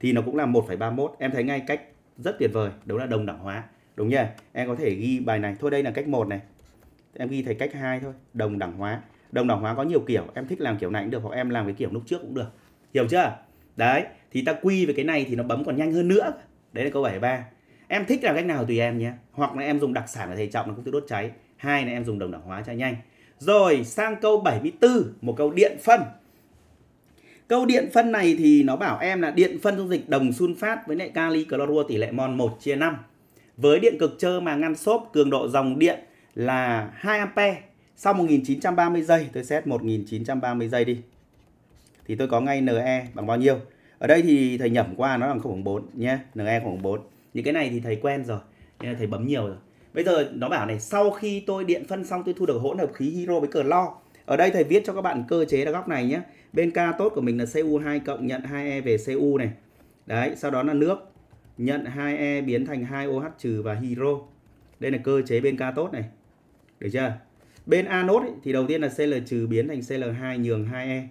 thì nó cũng là 1,31. Em thấy ngay cách rất tuyệt vời, đó là đồng đẳng hóa. Đúng nhỉ? Em có thể ghi bài này. Thôi đây là cách 1 này. Em ghi thấy cách 2 thôi, đồng đẳng hóa. Đồng đẳng hóa có nhiều kiểu, em thích làm kiểu này cũng được hoặc em làm cái kiểu lúc trước cũng được. Hiểu chưa? Đấy, thì ta quy về cái này thì nó bấm còn nhanh hơn nữa. Đấy là câu 73. Em thích làm cách nào tùy em nhé. Hoặc là em dùng đặc sản của thầy Trọng nó cũng tự đốt cháy. Hai là em dùng đồng đẳng hóa cho nhanh. Rồi sang câu 74, một câu điện phân. Câu điện phân này thì nó bảo em là điện phân dung dịch đồng sunfat với lại kali clorua tỷ lệ mol 1 chia 5. Với điện cực trơ mà ngăn xốp cường độ dòng điện là 2 ampe. Sau 1930 giây, tôi xét 1930 giây đi. Thì tôi có ngay NE bằng bao nhiêu? Ở đây thì thầy nhẩm qua nó bằng 0.4 nhé, NE 0.4. Những cái này thì thầy quen rồi, nên là thầy bấm nhiều rồi. Bây giờ nó bảo này, sau khi tôi điện phân xong tôi thu được hỗn hợp khí hydro với clo. Ở đây thầy viết cho các bạn cơ chế ra góc này nhé. Bên ca tốt của mình là Cu2 cộng nhận 2E về Cu này. Đấy, sau đó là nước nhận 2E biến thành 2OH trừ và hydro. Đây là cơ chế bên ca tốt này. Được chưa? Bên A thì đầu tiên là Cl trừ biến thành Cl2 nhường 2E.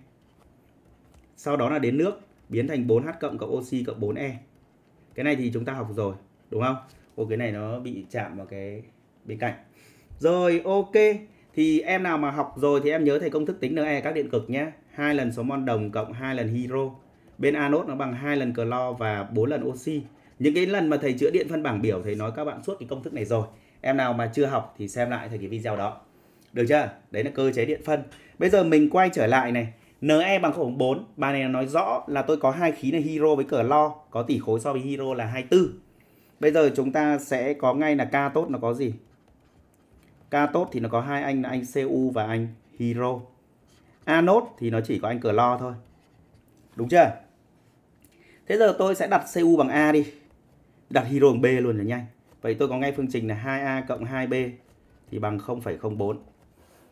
Sau đó là đến nước biến thành 4H cộng cộng oxy cộng 4E. Cái này thì chúng ta học rồi, đúng không? Ô cái này nó bị chạm vào cái bên cạnh. Rồi ok, thì em nào mà học rồi thì em nhớ thầy công thức tính NE các điện cực nhé. 2 lần số mol đồng cộng 2 lần hydro. Bên anode nó bằng 2 lần clo và 4 lần oxy. Những cái lần mà thầy chữa điện phân bảng biểu thầy nói các bạn suốt cái công thức này rồi. Em nào mà chưa học thì xem lại thầy cái video đó. Được chưa? Đấy là cơ chế điện phân. Bây giờ mình quay trở lại này. Ne bằng khối 4, bài này nói rõ là tôi có hai khí là hydro với clo, có tỷ khối so với hydro là 24. Bây giờ chúng ta sẽ có ngay là ca tốt nó có gì? Ca tốt thì nó có hai anh là anh Cu và anh hydro anode thì nó chỉ có anh cờ lo thôi. Đúng chưa? Thế giờ tôi sẽ đặt CU bằng A đi. Đặt hydro bằng B luôn là nhanh. Vậy tôi có ngay phương trình là 2A cộng 2B thì bằng 0,04.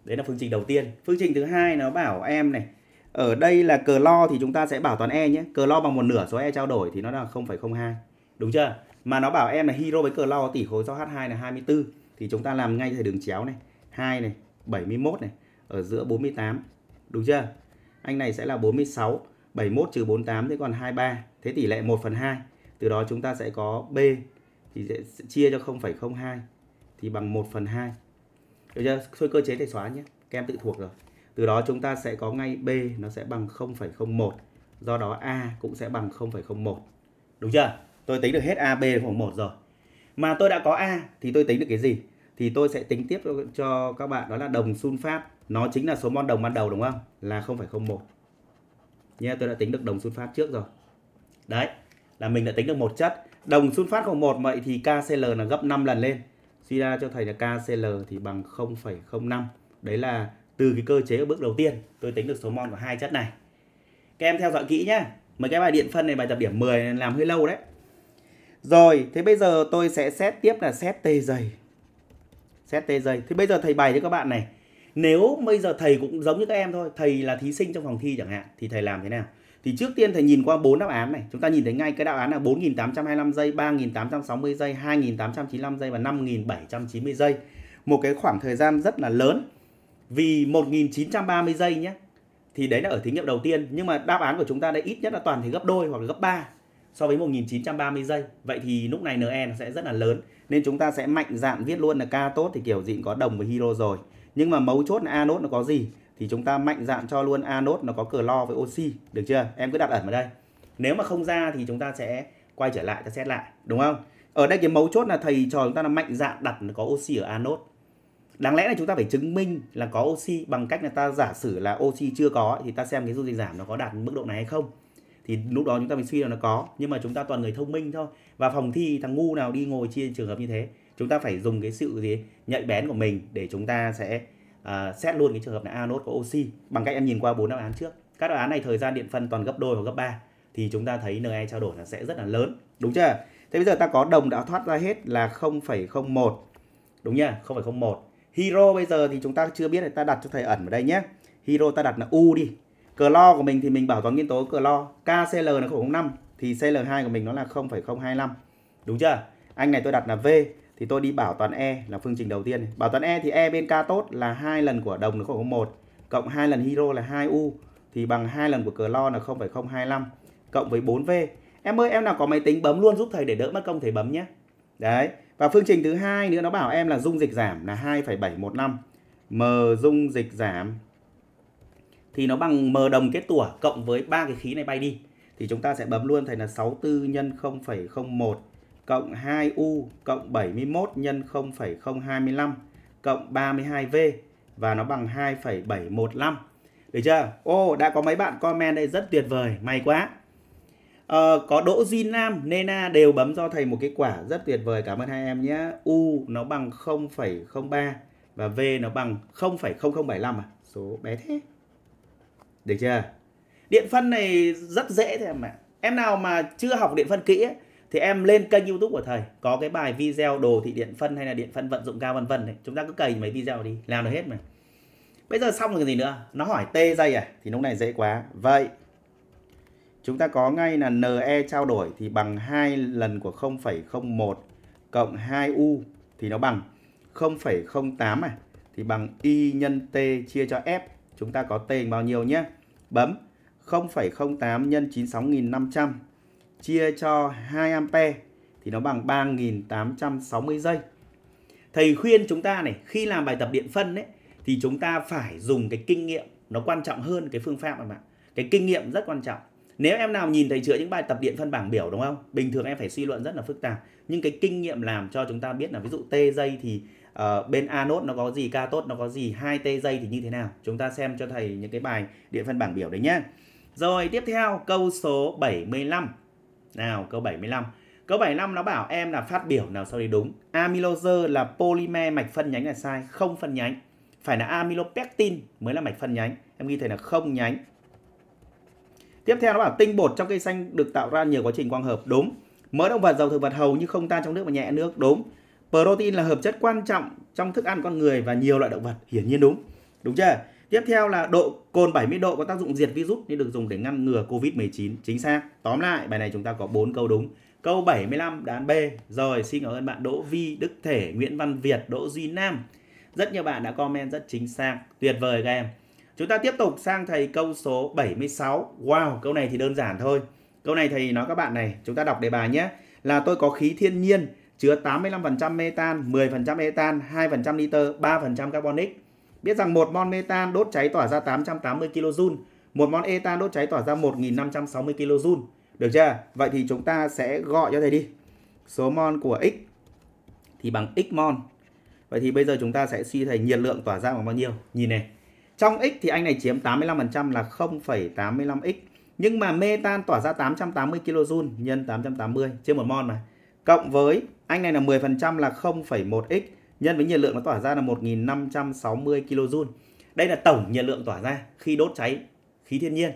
Đấy là phương trình đầu tiên. Phương trình thứ hai nó bảo em này, ở đây là cờ lo thì chúng ta sẽ bảo toàn E nhé. Cờ lo bằng một nửa số E trao đổi thì nó là 0,02. Đúng chưa? Mà nó bảo em là hydro với cờ lo tỷ khối do H2 là 24 thì chúng ta làm ngay theo đường chéo này, 2 này, 71 này, ở giữa 48 Đúng chưa? Anh này sẽ là 46, 71 trừ 48 thế còn 23. Thế tỷ lệ 1 phần 2. Từ đó chúng ta sẽ có B thì sẽ chia cho 0,02 thì bằng 1 phần 2. Được chưa? Thôi cơ chế để xóa nhé. Các em tự thuộc rồi. Từ đó chúng ta sẽ có ngay B nó sẽ bằng 0,01. Do đó A cũng sẽ bằng 0,01. Đúng chưa? Tôi tính được hết A, B khoảng 1 rồi. Mà tôi đã có A thì tôi tính được cái gì? thì tôi sẽ tính tiếp cho các bạn đó là đồng sunfat nó chính là số mol đồng ban đầu đúng không là 0,01 nha tôi đã tính được đồng sunfat trước rồi đấy là mình đã tính được một chất đồng sunfat 01 vậy thì KCl là gấp 5 lần lên suy ra cho thầy là KCl thì bằng 0,05 đấy là từ cái cơ chế ở bước đầu tiên tôi tính được số mol của hai chất này các em theo dõi kỹ nhé mấy cái bài điện phân này bài tập điểm 10 làm hơi lâu đấy rồi thế bây giờ tôi sẽ xét tiếp là xét tê dày xét tê dây thì bây giờ thầy bày cho các bạn này nếu bây giờ thầy cũng giống như các em thôi thầy là thí sinh trong phòng thi chẳng hạn thì thầy làm thế nào thì trước tiên thầy nhìn qua bốn đáp án này chúng ta nhìn thấy ngay cái đáp án là 4.825 giây 3.860 giây 2.895 giây và 5.790 giây một cái khoảng thời gian rất là lớn vì 1.930 giây nhé thì đấy là ở thí nghiệm đầu tiên nhưng mà đáp án của chúng ta đây ít nhất là toàn thì gấp đôi hoặc gấp 3 so với 1930 giây. Vậy thì lúc này NE nó sẽ rất là lớn. Nên chúng ta sẽ mạnh dạn viết luôn là ca tốt thì kiểu gì cũng có đồng với hydro rồi. Nhưng mà mấu chốt là A nốt nó có gì? Thì chúng ta mạnh dạn cho luôn A nốt nó có lo với oxy. Được chưa? Em cứ đặt ẩn vào đây. Nếu mà không ra thì chúng ta sẽ quay trở lại ta xét lại. Đúng không? Ở đây cái mấu chốt là thầy trò chúng ta là mạnh dạn đặt nó có oxy ở A nốt. Đáng lẽ là chúng ta phải chứng minh là có oxy bằng cách là ta giả sử là oxy chưa có thì ta xem cái dung dịch giảm nó có đạt mức độ này hay không thì lúc đó chúng ta mới suy là nó có nhưng mà chúng ta toàn người thông minh thôi và phòng thi thằng ngu nào đi ngồi chia trường hợp như thế chúng ta phải dùng cái sự gì nhạy bén của mình để chúng ta sẽ uh, xét luôn cái trường hợp là a có oxy bằng cách em nhìn qua bốn đáp án trước các đáp án này thời gian điện phân toàn gấp đôi hoặc gấp ba thì chúng ta thấy NE trao đổi là sẽ rất là lớn đúng chưa thế bây giờ ta có đồng đã thoát ra hết là 0,01 đúng nha 0,01 hero bây giờ thì chúng ta chưa biết thì ta đặt cho thầy ẩn vào đây nhé hero ta đặt là u đi clo của mình thì mình bảo toàn nguyên tố clo KCl là 0,05 thì Cl2 của mình nó là 0,025 đúng chưa anh này tôi đặt là V thì tôi đi bảo toàn E là phương trình đầu tiên bảo toàn E thì E bên K tốt là hai lần của đồng là 0,01 cộng hai lần hydro là 2U thì bằng hai lần của clo là 0,025 cộng với 4V em ơi em nào có máy tính bấm luôn giúp thầy để đỡ mất công thầy bấm nhé đấy và phương trình thứ hai nữa nó bảo em là dung dịch giảm là 2,715 m dung dịch giảm thì nó bằng m đồng kết tủa cộng với ba cái khí này bay đi thì chúng ta sẽ bấm luôn thầy là 64 nhân 0,01 cộng 2u cộng 71 nhân 0,025 cộng 32v và nó bằng 2,715. Được chưa? Ô, oh, đã có mấy bạn comment đây rất tuyệt vời, may quá. Ờ, có Đỗ Duy Nam, Nena đều bấm cho thầy một cái quả rất tuyệt vời. Cảm ơn hai em nhé. U nó bằng 0,03 và V nó bằng 0,0075 à? Số bé thế. Được chưa? Điện phân này rất dễ thôi em ạ. Em nào mà chưa học điện phân kỹ ấy, thì em lên kênh YouTube của thầy có cái bài video đồ thị điện phân hay là điện phân vận dụng cao vân vân này, chúng ta cứ cày mấy video đi, làm được hết mà. Bây giờ xong rồi gì nữa? Nó hỏi T dây à? Thì lúc này dễ quá. Vậy chúng ta có ngay là NE trao đổi thì bằng 2 lần của 0,01 cộng 2U thì nó bằng 0,08 à thì bằng Y nhân T chia cho F. Chúng ta có T bao nhiêu nhé? bấm 0,08 nhân 96.500 chia cho 2 ampe thì nó bằng 3.860 giây. Thầy khuyên chúng ta này khi làm bài tập điện phân ấy thì chúng ta phải dùng cái kinh nghiệm nó quan trọng hơn cái phương pháp em ạ. Cái kinh nghiệm rất quan trọng. Nếu em nào nhìn thầy chữa những bài tập điện phân bảng biểu đúng không? Bình thường em phải suy luận rất là phức tạp, nhưng cái kinh nghiệm làm cho chúng ta biết là ví dụ t giây thì Ờ, bên anode nó có gì ca tốt nó có gì hai t dây thì như thế nào chúng ta xem cho thầy những cái bài điện phân bảng biểu đấy nhé rồi tiếp theo câu số 75 nào câu 75 Câu 75 nó bảo em là phát biểu nào sau đấy đúng. Amylose là polymer mạch phân nhánh là sai, không phân nhánh. Phải là amylopectin mới là mạch phân nhánh. Em ghi thầy là không nhánh. Tiếp theo nó bảo tinh bột trong cây xanh được tạo ra nhờ quá trình quang hợp. Đúng. Mỡ động vật, dầu thực vật hầu như không tan trong nước và nhẹ nước. Đúng. Protein là hợp chất quan trọng trong thức ăn con người và nhiều loại động vật, hiển nhiên đúng. Đúng chưa? Tiếp theo là độ cồn 70 độ có tác dụng diệt virus nên được dùng để ngăn ngừa Covid-19. Chính xác. Tóm lại, bài này chúng ta có 4 câu đúng. Câu 75 đáp B. Rồi, xin cảm ơn bạn Đỗ Vi, Đức Thể, Nguyễn Văn Việt, Đỗ Duy Nam. Rất nhiều bạn đã comment rất chính xác. Tuyệt vời các em. Chúng ta tiếp tục sang thầy câu số 76. Wow, câu này thì đơn giản thôi. Câu này thầy nói các bạn này, chúng ta đọc đề bài nhé. Là tôi có khí thiên nhiên chứa 85% metan, 10% etan, 2% nitơ, 3% carbonic. Biết rằng một mol metan đốt cháy tỏa ra 880 kJ, một mol etan đốt cháy tỏa ra 1560 kJ. Được chưa? Vậy thì chúng ta sẽ gọi cho thầy đi. Số mol của x thì bằng x mol. Vậy thì bây giờ chúng ta sẽ suy thầy nhiệt lượng tỏa ra bằng bao nhiêu? Nhìn này. Trong x thì anh này chiếm 85% là 0,85x. Nhưng mà metan tỏa ra 880 kJ nhân 880 trên một mol mà. Cộng với anh này là 10% là 0,1x nhân với nhiệt lượng nó tỏa ra là 1560 kJ. Đây là tổng nhiệt lượng tỏa ra khi đốt cháy khí thiên nhiên.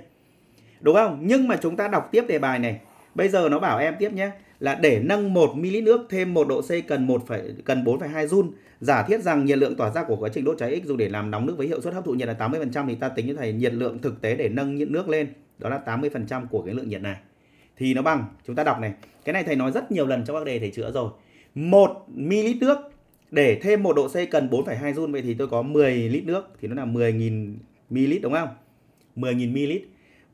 Đúng không? Nhưng mà chúng ta đọc tiếp đề bài này. Bây giờ nó bảo em tiếp nhé là để nâng 1 ml nước thêm 1 độ C cần 1, cần 4,2 joule. Giả thiết rằng nhiệt lượng tỏa ra của quá trình đốt cháy X dùng để làm nóng nước với hiệu suất hấp thụ nhiệt là 80% thì ta tính như thầy nhiệt lượng thực tế để nâng nhiệt nước lên đó là 80% của cái lượng nhiệt này. Thì nó bằng, chúng ta đọc này, cái này thầy nói rất nhiều lần trong các đề thầy chữa rồi. 1 ml nước để thêm một độ C cần 4,2 Joule vậy thì tôi có 10 lít nước thì nó là 10.000 ml đúng không? 10.000 ml.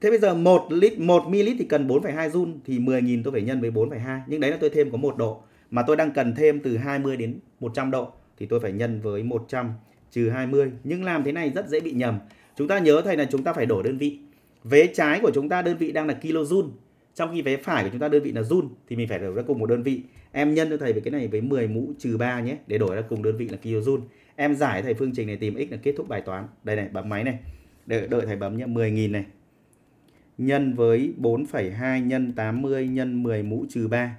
Thế bây giờ 1 lít 1 ml thì cần 4,2 Joule thì 10.000 tôi phải nhân với 4,2 nhưng đấy là tôi thêm có 1 độ mà tôi đang cần thêm từ 20 đến 100 độ thì tôi phải nhân với 100 trừ 20 nhưng làm thế này rất dễ bị nhầm. Chúng ta nhớ thầy là chúng ta phải đổi đơn vị. Vế trái của chúng ta đơn vị đang là kJ trong khi vế phải của chúng ta đơn vị là jun thì mình phải đổi ra cùng một đơn vị em nhân cho thầy về cái này với 10 mũ trừ 3 nhé để đổi ra cùng đơn vị là kilojun em giải thầy phương trình này tìm x là kết thúc bài toán đây này bấm máy này đợi, đợi thầy bấm nhé 10.000 này nhân với 4,2 nhân 80 nhân 10 mũ trừ 3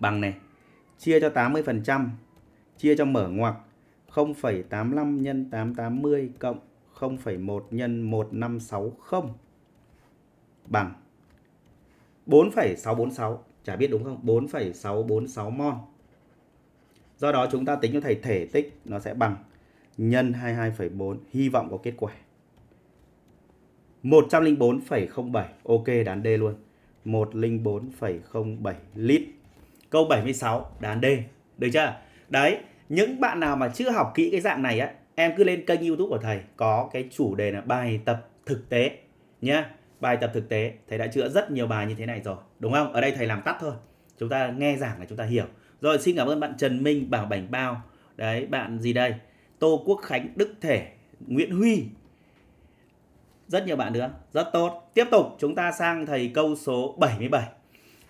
bằng này chia cho 80% chia cho mở ngoặc 0,85 nhân 880 cộng 0,1 nhân 1560 bằng 4,646 chả biết đúng không 4,646 mol do đó chúng ta tính cho thầy thể tích nó sẽ bằng nhân 22,4 hy vọng có kết quả 104,07 ok đán D luôn 104,07 lít câu 76 đán D được chưa đấy những bạn nào mà chưa học kỹ cái dạng này á em cứ lên kênh youtube của thầy có cái chủ đề là bài tập thực tế nhé bài tập thực tế thầy đã chữa rất nhiều bài như thế này rồi đúng không ở đây thầy làm tắt thôi chúng ta nghe giảng là chúng ta hiểu rồi xin cảm ơn bạn Trần Minh Bảo Bảnh Bao đấy bạn gì đây Tô Quốc Khánh Đức Thể Nguyễn Huy rất nhiều bạn nữa rất tốt tiếp tục chúng ta sang thầy câu số 77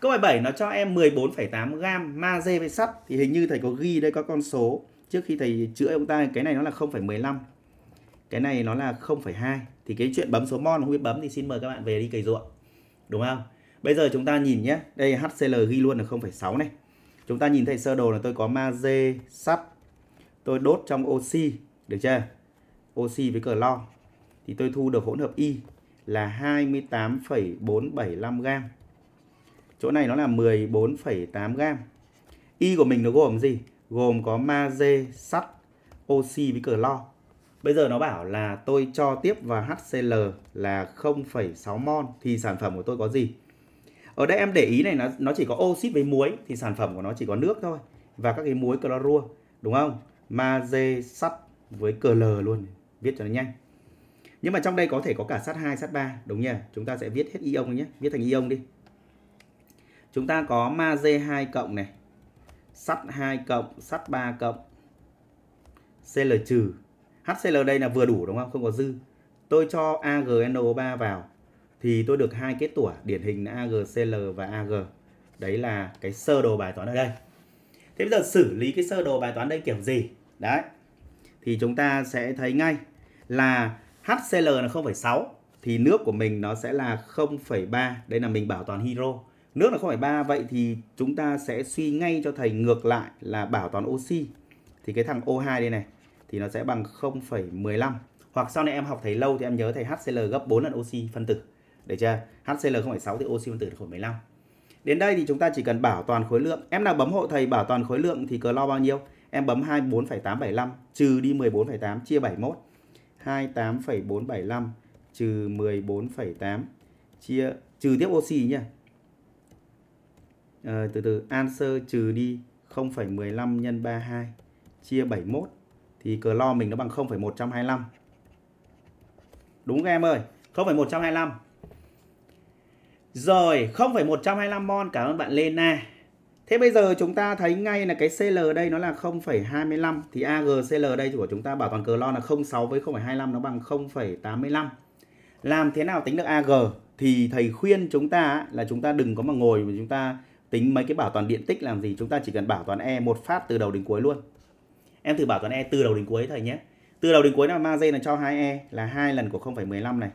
câu 77 nó cho em 14,8 gam magie với sắt thì hình như thầy có ghi đây có con số trước khi thầy chữa ông ta cái này nó là 0,15 cái này nó là 0,2 thì cái chuyện bấm số mon không biết bấm thì xin mời các bạn về đi cày ruộng đúng không bây giờ chúng ta nhìn nhé đây HCL ghi luôn là 0,6 này chúng ta nhìn thấy sơ đồ là tôi có magie sắt tôi đốt trong oxy được chưa oxy với clo thì tôi thu được hỗn hợp y là 28,475 gam. chỗ này nó là 14,8 gam. y của mình nó gồm gì gồm có magie sắt oxy với clo Bây giờ nó bảo là tôi cho tiếp vào HCl là 0,6 mol thì sản phẩm của tôi có gì? Ở đây em để ý này nó nó chỉ có oxit với muối thì sản phẩm của nó chỉ có nước thôi và các cái muối clorua đúng không? Magie sắt với cl luôn, viết cho nó nhanh. Nhưng mà trong đây có thể có cả sắt 2, sắt 3 đúng nhỉ? Chúng ta sẽ viết hết ion nhé, viết thành ion đi. Chúng ta có magie 2 cộng này, sắt 2 cộng, sắt 3 cộng, Cl trừ HCl đây là vừa đủ đúng không? Không có dư. Tôi cho AgNO3 vào thì tôi được hai kết tủa điển hình là AgCl và Ag. Đấy là cái sơ đồ bài toán ở đây. Thế bây giờ xử lý cái sơ đồ bài toán đây kiểu gì? Đấy. Thì chúng ta sẽ thấy ngay là HCl là 0,6 thì nước của mình nó sẽ là 0,3. Đây là mình bảo toàn hydro. Nước là 0,3 vậy thì chúng ta sẽ suy ngay cho thầy ngược lại là bảo toàn oxy. Thì cái thằng O2 đây này thì nó sẽ bằng 0,15 hoặc sau này em học thầy lâu thì em nhớ thầy HCl gấp 4 lần oxy phân tử để chưa HCl 0,6 thì oxy phân tử 0,15 đến đây thì chúng ta chỉ cần bảo toàn khối lượng em nào bấm hộ thầy bảo toàn khối lượng thì cờ lo bao nhiêu em bấm 24,875 trừ đi 14,8 chia 71 28,475 trừ 14,8 chia trừ tiếp oxy nhé à, ờ, từ từ answer trừ đi 0,15 nhân 32 chia 71 thì cờ lo mình nó bằng 0,125. Đúng các em ơi, 0,125. Rồi, 0,125 mon cảm ơn bạn Lena. Thế bây giờ chúng ta thấy ngay là cái CL đây nó là 0,25 thì AgCl đây của chúng ta bảo toàn cờ lo là 06 với 0,25 nó bằng 0,85. Làm thế nào tính được Ag thì thầy khuyên chúng ta là chúng ta đừng có mà ngồi mà chúng ta tính mấy cái bảo toàn điện tích làm gì, chúng ta chỉ cần bảo toàn E một phát từ đầu đến cuối luôn em thử bảo toán e từ đầu đến cuối thầy nhé từ đầu đến cuối là ma dây là cho 2e là hai lần của 0,15 này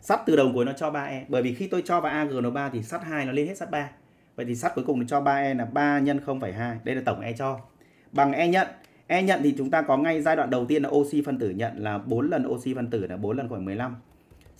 sắt từ đầu cuối nó cho 3e bởi vì khi tôi cho vào ag nó 3 thì sắt 2 nó lên hết sắt 3 vậy thì sắt cuối cùng nó cho 3e là 3 nhân 0,2 đây là tổng e cho bằng e nhận e nhận thì chúng ta có ngay giai đoạn đầu tiên là oxy phân tử nhận là 4 lần oxy phân tử là 4 lần khoảng 15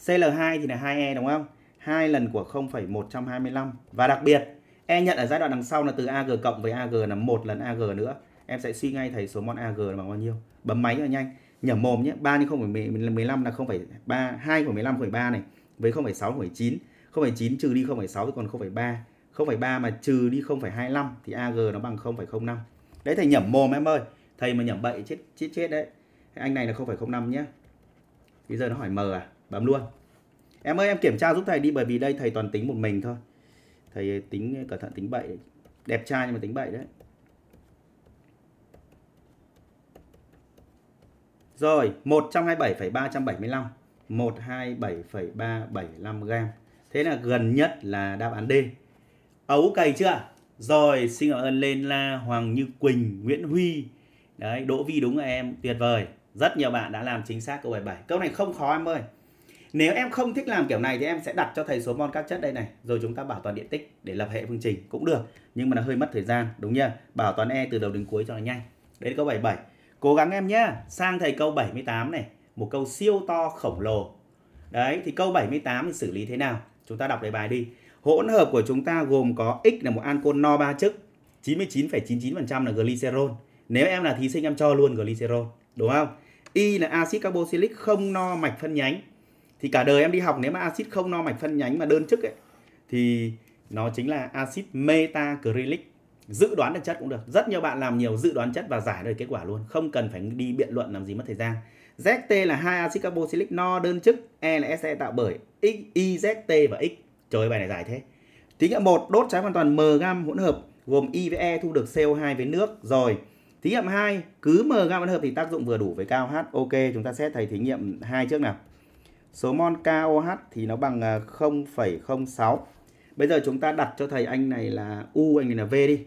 CL2 thì là 2e đúng không 2 lần của 0,125 và đặc biệt e nhận ở giai đoạn đằng sau là từ ag cộng với ag là một lần ag nữa em sẽ suy ngay thấy số mol AG là bằng bao nhiêu bấm máy cho nhanh nhẩm mồm nhé 3 nhân 15 là 0,3 2 của 15 0,3 này với 0,6 0,9 0,9 trừ đi 0,6 thì còn 0,3 0,3 mà trừ đi 0,25 thì AG nó bằng 0,05 đấy thầy nhẩm mồm em ơi thầy mà nhẩm bậy chết chết chết đấy anh này là 0,05 nhé bây giờ nó hỏi M à bấm luôn em ơi em kiểm tra giúp thầy đi bởi vì đây thầy toàn tính một mình thôi thầy tính cẩn thận tính bậy đẹp trai nhưng mà tính bậy đấy Rồi, 127,375. 127,375 gram. Thế là gần nhất là đáp án D. Ấu cày chưa? Rồi, xin cảm ơn lên La, Hoàng Như Quỳnh, Nguyễn Huy. Đấy, Đỗ Vi đúng rồi em, tuyệt vời. Rất nhiều bạn đã làm chính xác câu 77. Câu này không khó em ơi. Nếu em không thích làm kiểu này thì em sẽ đặt cho thầy số mol các chất đây này, rồi chúng ta bảo toàn điện tích để lập hệ phương trình cũng được, nhưng mà nó hơi mất thời gian, đúng chưa? Bảo toàn E từ đầu đến cuối cho nó nhanh. Đấy là câu 77. Cố gắng em nhé. Sang thầy câu 78 này. Một câu siêu to khổng lồ. Đấy, thì câu 78 thì xử lý thế nào? Chúng ta đọc đề bài đi. Hỗn hợp của chúng ta gồm có x là một ancol no 3 chức. 99,99% là glycerol. Nếu em là thí sinh em cho luôn glycerol. Đúng không? Y là axit carboxylic không no mạch phân nhánh. Thì cả đời em đi học nếu mà axit không no mạch phân nhánh mà đơn chức ấy, thì nó chính là axit metacrylic dự đoán được chất cũng được rất nhiều bạn làm nhiều dự đoán chất và giải được kết quả luôn không cần phải đi biện luận làm gì mất thời gian ZT là hai axit carboxylic no đơn chức E là SE tạo bởi X, Y, Z T và X trời bài này giải thế thí nghiệm một đốt trái hoàn toàn M gam hỗn hợp gồm Y với E thu được CO2 với nước rồi thí nghiệm 2 cứ M gam hỗn hợp thì tác dụng vừa đủ với KOH ok chúng ta xét thầy thí nghiệm hai trước nào số mol KOH thì nó bằng 0,06 à, Bây giờ chúng ta đặt cho thầy anh này là U, anh này là V đi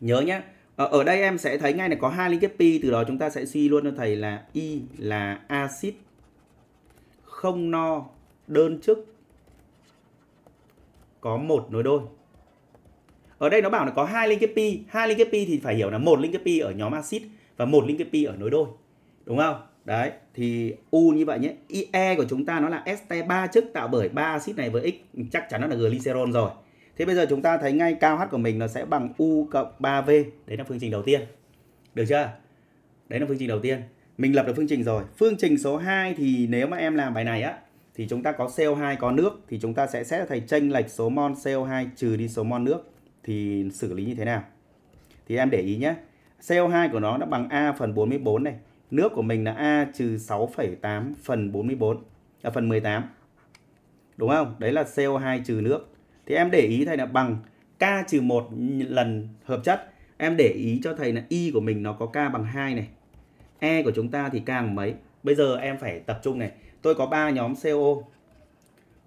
nhớ nhé ờ, ở đây em sẽ thấy ngay là có hai liên kết pi từ đó chúng ta sẽ suy luôn cho thầy là y là axit không no đơn chức có một nối đôi ở đây nó bảo là có hai liên kết pi hai liên kết pi thì phải hiểu là một liên kết pi ở nhóm axit và một liên kết pi ở nối đôi đúng không đấy thì u như vậy nhé ie của chúng ta nó là st 3 chức tạo bởi ba axit này với x chắc chắn nó là glycerol rồi Thế bây giờ chúng ta thấy ngay cao h của mình nó sẽ bằng u cộng 3v. Đấy là phương trình đầu tiên. Được chưa? Đấy là phương trình đầu tiên. Mình lập được phương trình rồi. Phương trình số 2 thì nếu mà em làm bài này á thì chúng ta có CO2 có nước thì chúng ta sẽ xét thành chênh lệch số mol CO2 trừ đi số mol nước thì xử lý như thế nào? Thì em để ý nhé. CO2 của nó đã bằng A phần 44 này. Nước của mình là A trừ 6,8 phần 44 à, phần 18. Đúng không? Đấy là CO2 trừ nước thì em để ý thầy là bằng k trừ một lần hợp chất em để ý cho thầy là y của mình nó có k bằng 2 này e của chúng ta thì càng mấy bây giờ em phải tập trung này tôi có ba nhóm CO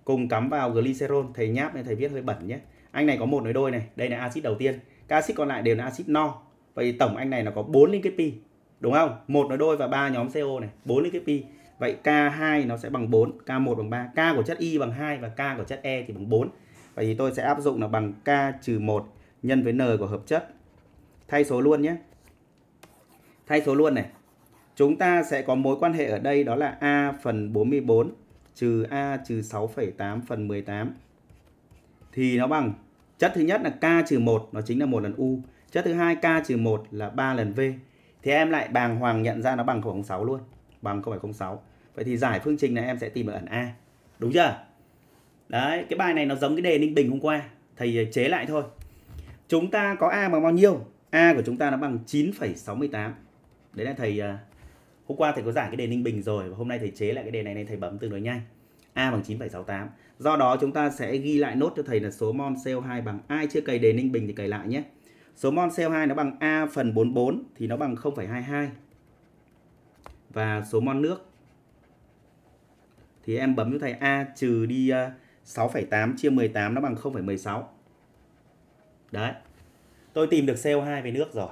cùng cắm vào glycerol thầy nháp này thầy viết hơi bẩn nhé anh này có một nối đôi này đây là axit đầu tiên các axit còn lại đều là axit no vậy tổng anh này nó có 4 liên kết pi đúng không một nối đôi và ba nhóm CO này 4 liên kết pi vậy K2 nó sẽ bằng 4 K1 bằng 3 K của chất Y bằng 2 và K của chất E thì bằng 4 Vậy thì tôi sẽ áp dụng là bằng K trừ 1 nhân với N của hợp chất. Thay số luôn nhé. Thay số luôn này. Chúng ta sẽ có mối quan hệ ở đây đó là A phần 44 trừ A trừ 6,8 phần 18. Thì nó bằng chất thứ nhất là K trừ 1, nó chính là một lần U. Chất thứ hai K trừ 1 là 3 lần V. Thì em lại bàng hoàng nhận ra nó bằng 0,06 luôn. Bằng 0,06. Vậy thì giải phương trình này em sẽ tìm ở ẩn A. Đúng chưa? Đấy, cái bài này nó giống cái đề Ninh Bình hôm qua, thầy ờ, chế lại thôi. Chúng ta có A bằng bao nhiêu? A của chúng ta nó bằng 9,68. Đấy là thầy ờ, hôm qua thầy có giảng cái đề Ninh Bình rồi và hôm nay thầy chế lại cái đề này nên thầy bấm tương đối nhanh. A bằng 9,68. Do đó chúng ta sẽ ghi lại nốt cho thầy là số mol CO2 bằng ai chưa cày đề Ninh Bình thì cày lại nhé. Số mol CO2 nó bằng A phần 44 thì nó bằng 0,22. Và số mol nước thì em bấm cho thầy A trừ đi uh, 6,8 chia 18 nó bằng 0,16. Đấy. Tôi tìm được CO2 về nước rồi.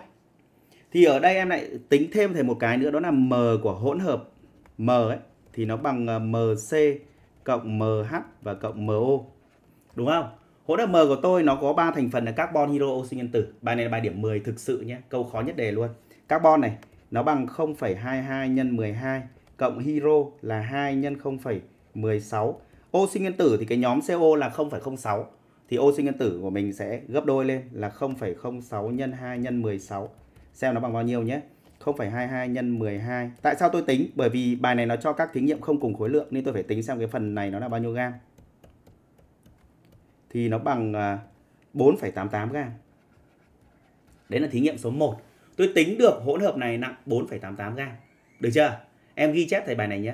Thì ở đây em lại tính thêm thêm một cái nữa đó là M của hỗn hợp M ấy thì nó bằng ờ, MC cộng MH và cộng MO. Đúng không? Hỗn hợp M của tôi nó có 3 thành phần là carbon, hydro, oxy nguyên tử. Bài này là bài điểm 10 thực sự nhé, câu khó nhất đề luôn. Carbon này nó bằng 0,22 nhân 12 cộng hydro là 2 nhân 0,16 oxy nguyên tử thì cái nhóm CO là 0,06 thì oxy nguyên tử của mình sẽ gấp đôi lên là 0,06 nhân 2 nhân 16 xem nó bằng bao nhiêu nhé 0,22 nhân 12 tại sao tôi tính bởi vì bài này nó cho các thí nghiệm không cùng khối lượng nên tôi phải tính xem cái phần này nó là bao nhiêu gam thì nó bằng 4,88 à, gam đấy là thí nghiệm số 1 tôi tính được hỗn hợp này nặng 4,88 gam được chưa em ghi chép thầy bài này nhé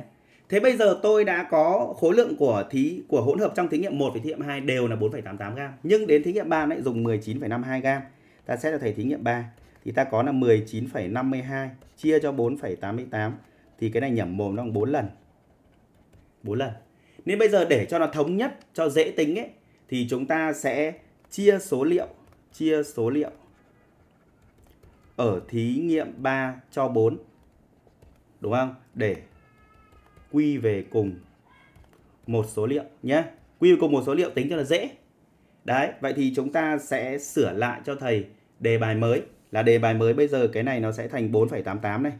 Thế bây giờ tôi đã có khối lượng của thí của hỗn hợp trong thí nghiệm 1 và thí nghiệm 2 đều là 4,88 gram. Nhưng đến thí nghiệm 3 lại dùng 19,52 gram. Ta xét cho thầy thí nghiệm 3 thì ta có là 19,52 chia cho 4,88 thì cái này nhẩm mồm nó bằng 4 lần. 4 lần. Nên bây giờ để cho nó thống nhất, cho dễ tính ấy thì chúng ta sẽ chia số liệu, chia số liệu ở thí nghiệm 3 cho 4. Đúng không? Để quy về cùng một số liệu nhé. Quy về cùng một số liệu tính cho là dễ. Đấy, vậy thì chúng ta sẽ sửa lại cho thầy đề bài mới là đề bài mới bây giờ cái này nó sẽ thành 4,88 này.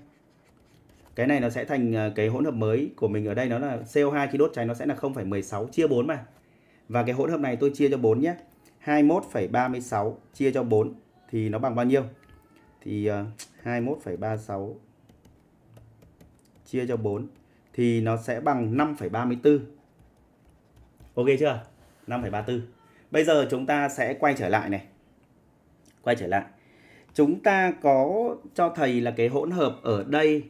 Cái này nó sẽ thành ờ, cái hỗn hợp mới của mình ở đây nó là CO2 khi đốt cháy nó sẽ là 0,16 chia 4 mà. Và cái hỗn hợp này tôi chia cho 4 nhé. 21,36 chia cho 4 thì nó bằng bao nhiêu? Thì 21,36 ờ, chia cho 4 thì nó sẽ bằng 5,34. Ok chưa? 5,34. Bây giờ chúng ta sẽ quay trở lại này. Quay trở lại. Chúng ta có cho thầy là cái hỗn hợp ở đây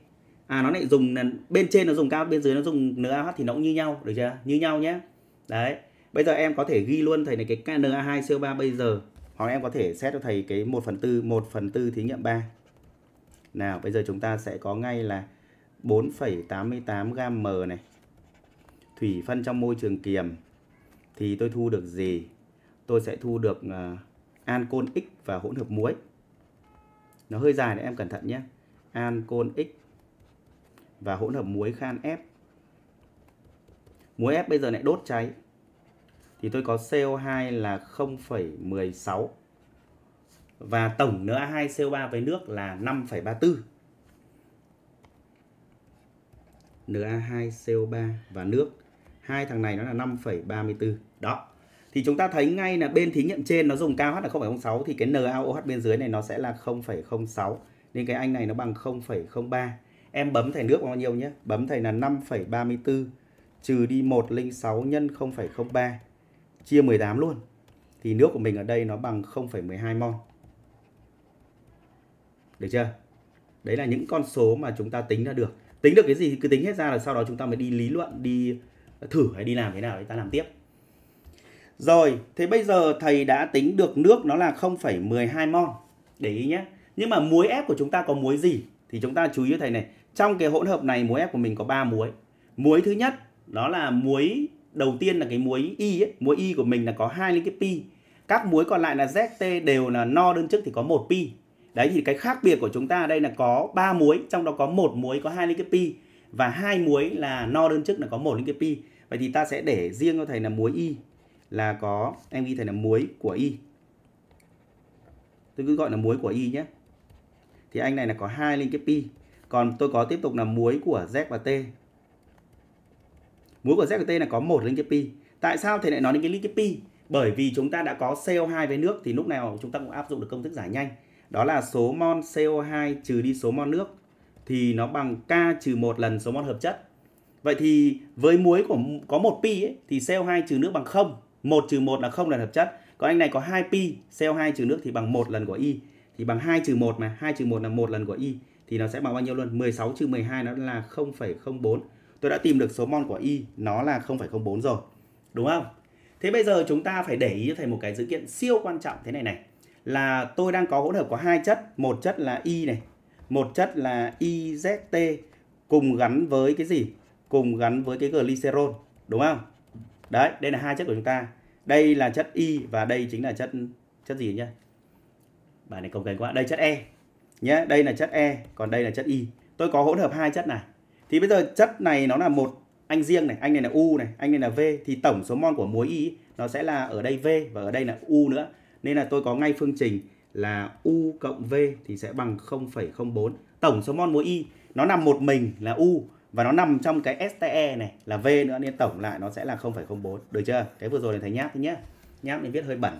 à nó lại dùng bên trên nó dùng cao bên dưới nó dùng NaOH thì nó cũng như nhau được chưa? Như nhau nhé. Đấy. Bây giờ em có thể ghi luôn thầy này cái Na2CO3 bây giờ hoặc em có thể xét cho thầy cái 1 phần 4, 1 phần 4 thí nghiệm 3. Nào, bây giờ chúng ta sẽ có ngay là 4,88 gam m này thủy phân trong môi trường kiềm thì tôi thu được gì? Tôi sẽ thu được uh, ancol x và hỗn hợp muối. Nó hơi dài nên em cẩn thận nhé. Ancol x và hỗn hợp muối khan F. Muối F bây giờ lại đốt cháy. Thì tôi có CO2 là 0,16 và tổng NA2CO3 với nước là 5,34. Na2CO3 và nước. Hai thằng này nó là 5,34. Đó. Thì chúng ta thấy ngay là bên thí nghiệm trên nó dùng KH là 0,06 thì cái NaOH bên dưới này nó sẽ là 0,06 nên cái anh này nó bằng 0,03. Em bấm thầy nước bao nhiêu nhé? Bấm thầy là 5,34 trừ đi 106 nhân 0,03 chia 18 luôn. Thì nước của mình ở đây nó bằng 0,12 mol. Được chưa? Đấy là những con số mà chúng ta tính ra được tính được cái gì thì cứ tính hết ra là sau đó chúng ta mới đi lý luận đi thử hay đi làm thế nào để ta làm tiếp rồi thế bây giờ thầy đã tính được nước nó là 0,12 mol để ý nhé nhưng mà muối ép của chúng ta có muối gì thì chúng ta chú ý với thầy này trong cái hỗn hợp này muối ép của mình có 3 muối muối thứ nhất đó là muối đầu tiên là cái muối y ấy. muối y của mình là có hai liên cái pi các muối còn lại là zt đều là no đơn chức thì có một pi đấy thì cái khác biệt của chúng ta ở đây là có 3 muối trong đó có một muối có hai linh pi và hai muối là no đơn chức là có một linh pi vậy thì ta sẽ để riêng cho thầy là muối y là có em ghi thầy là muối của y tôi cứ gọi là muối của y nhé thì anh này là có hai linh pi còn tôi có tiếp tục là muối của z và t muối của z và t là có một linh pi tại sao thầy lại nói đến cái linh pi bởi vì chúng ta đã có CO2 với nước thì lúc nào chúng ta cũng áp dụng được công thức giải nhanh đó là số mol CO2 trừ đi số mol nước thì nó bằng K trừ 1 lần số mol hợp chất. Vậy thì với muối của có 1 pi ấy, thì CO2 trừ nước bằng 0, 1 trừ 1 là 0 lần hợp chất. Còn anh này có 2 pi, CO2 trừ nước thì bằng 1 lần của y thì bằng 2 trừ 1 mà 2 trừ 1 là 1 lần của y thì nó sẽ bằng bao nhiêu lần? 16 trừ 12 nó là 0,04. Tôi đã tìm được số mol của y nó là 0,04 rồi. Đúng không? Thế bây giờ chúng ta phải để ý cho thầy một cái dữ kiện siêu quan trọng thế này này là tôi đang có hỗn hợp có hai chất, một chất là Y này, một chất là YZT cùng gắn với cái gì? Cùng gắn với cái glycerol, đúng không? Đấy, đây là hai chất của chúng ta. Đây là chất Y và đây chính là chất chất gì nhá? Bài này công kênh quá. Đây chất E nhé, đây là chất E, còn đây là chất Y. Tôi có hỗn hợp hai chất này. Thì bây giờ chất này nó là một anh riêng này, anh này là U này, anh này là V thì tổng số mol của muối Y nó sẽ là ở đây V và ở đây là U nữa nên là tôi có ngay phương trình là U cộng V thì sẽ bằng 0,04. Tổng số mol mỗi Y nó nằm một mình là U và nó nằm trong cái STE này là V nữa nên tổng lại nó sẽ là 0,04. Được chưa? Cái vừa rồi này thấy nháp thế nhá. Nháp nên viết hơi bẩn.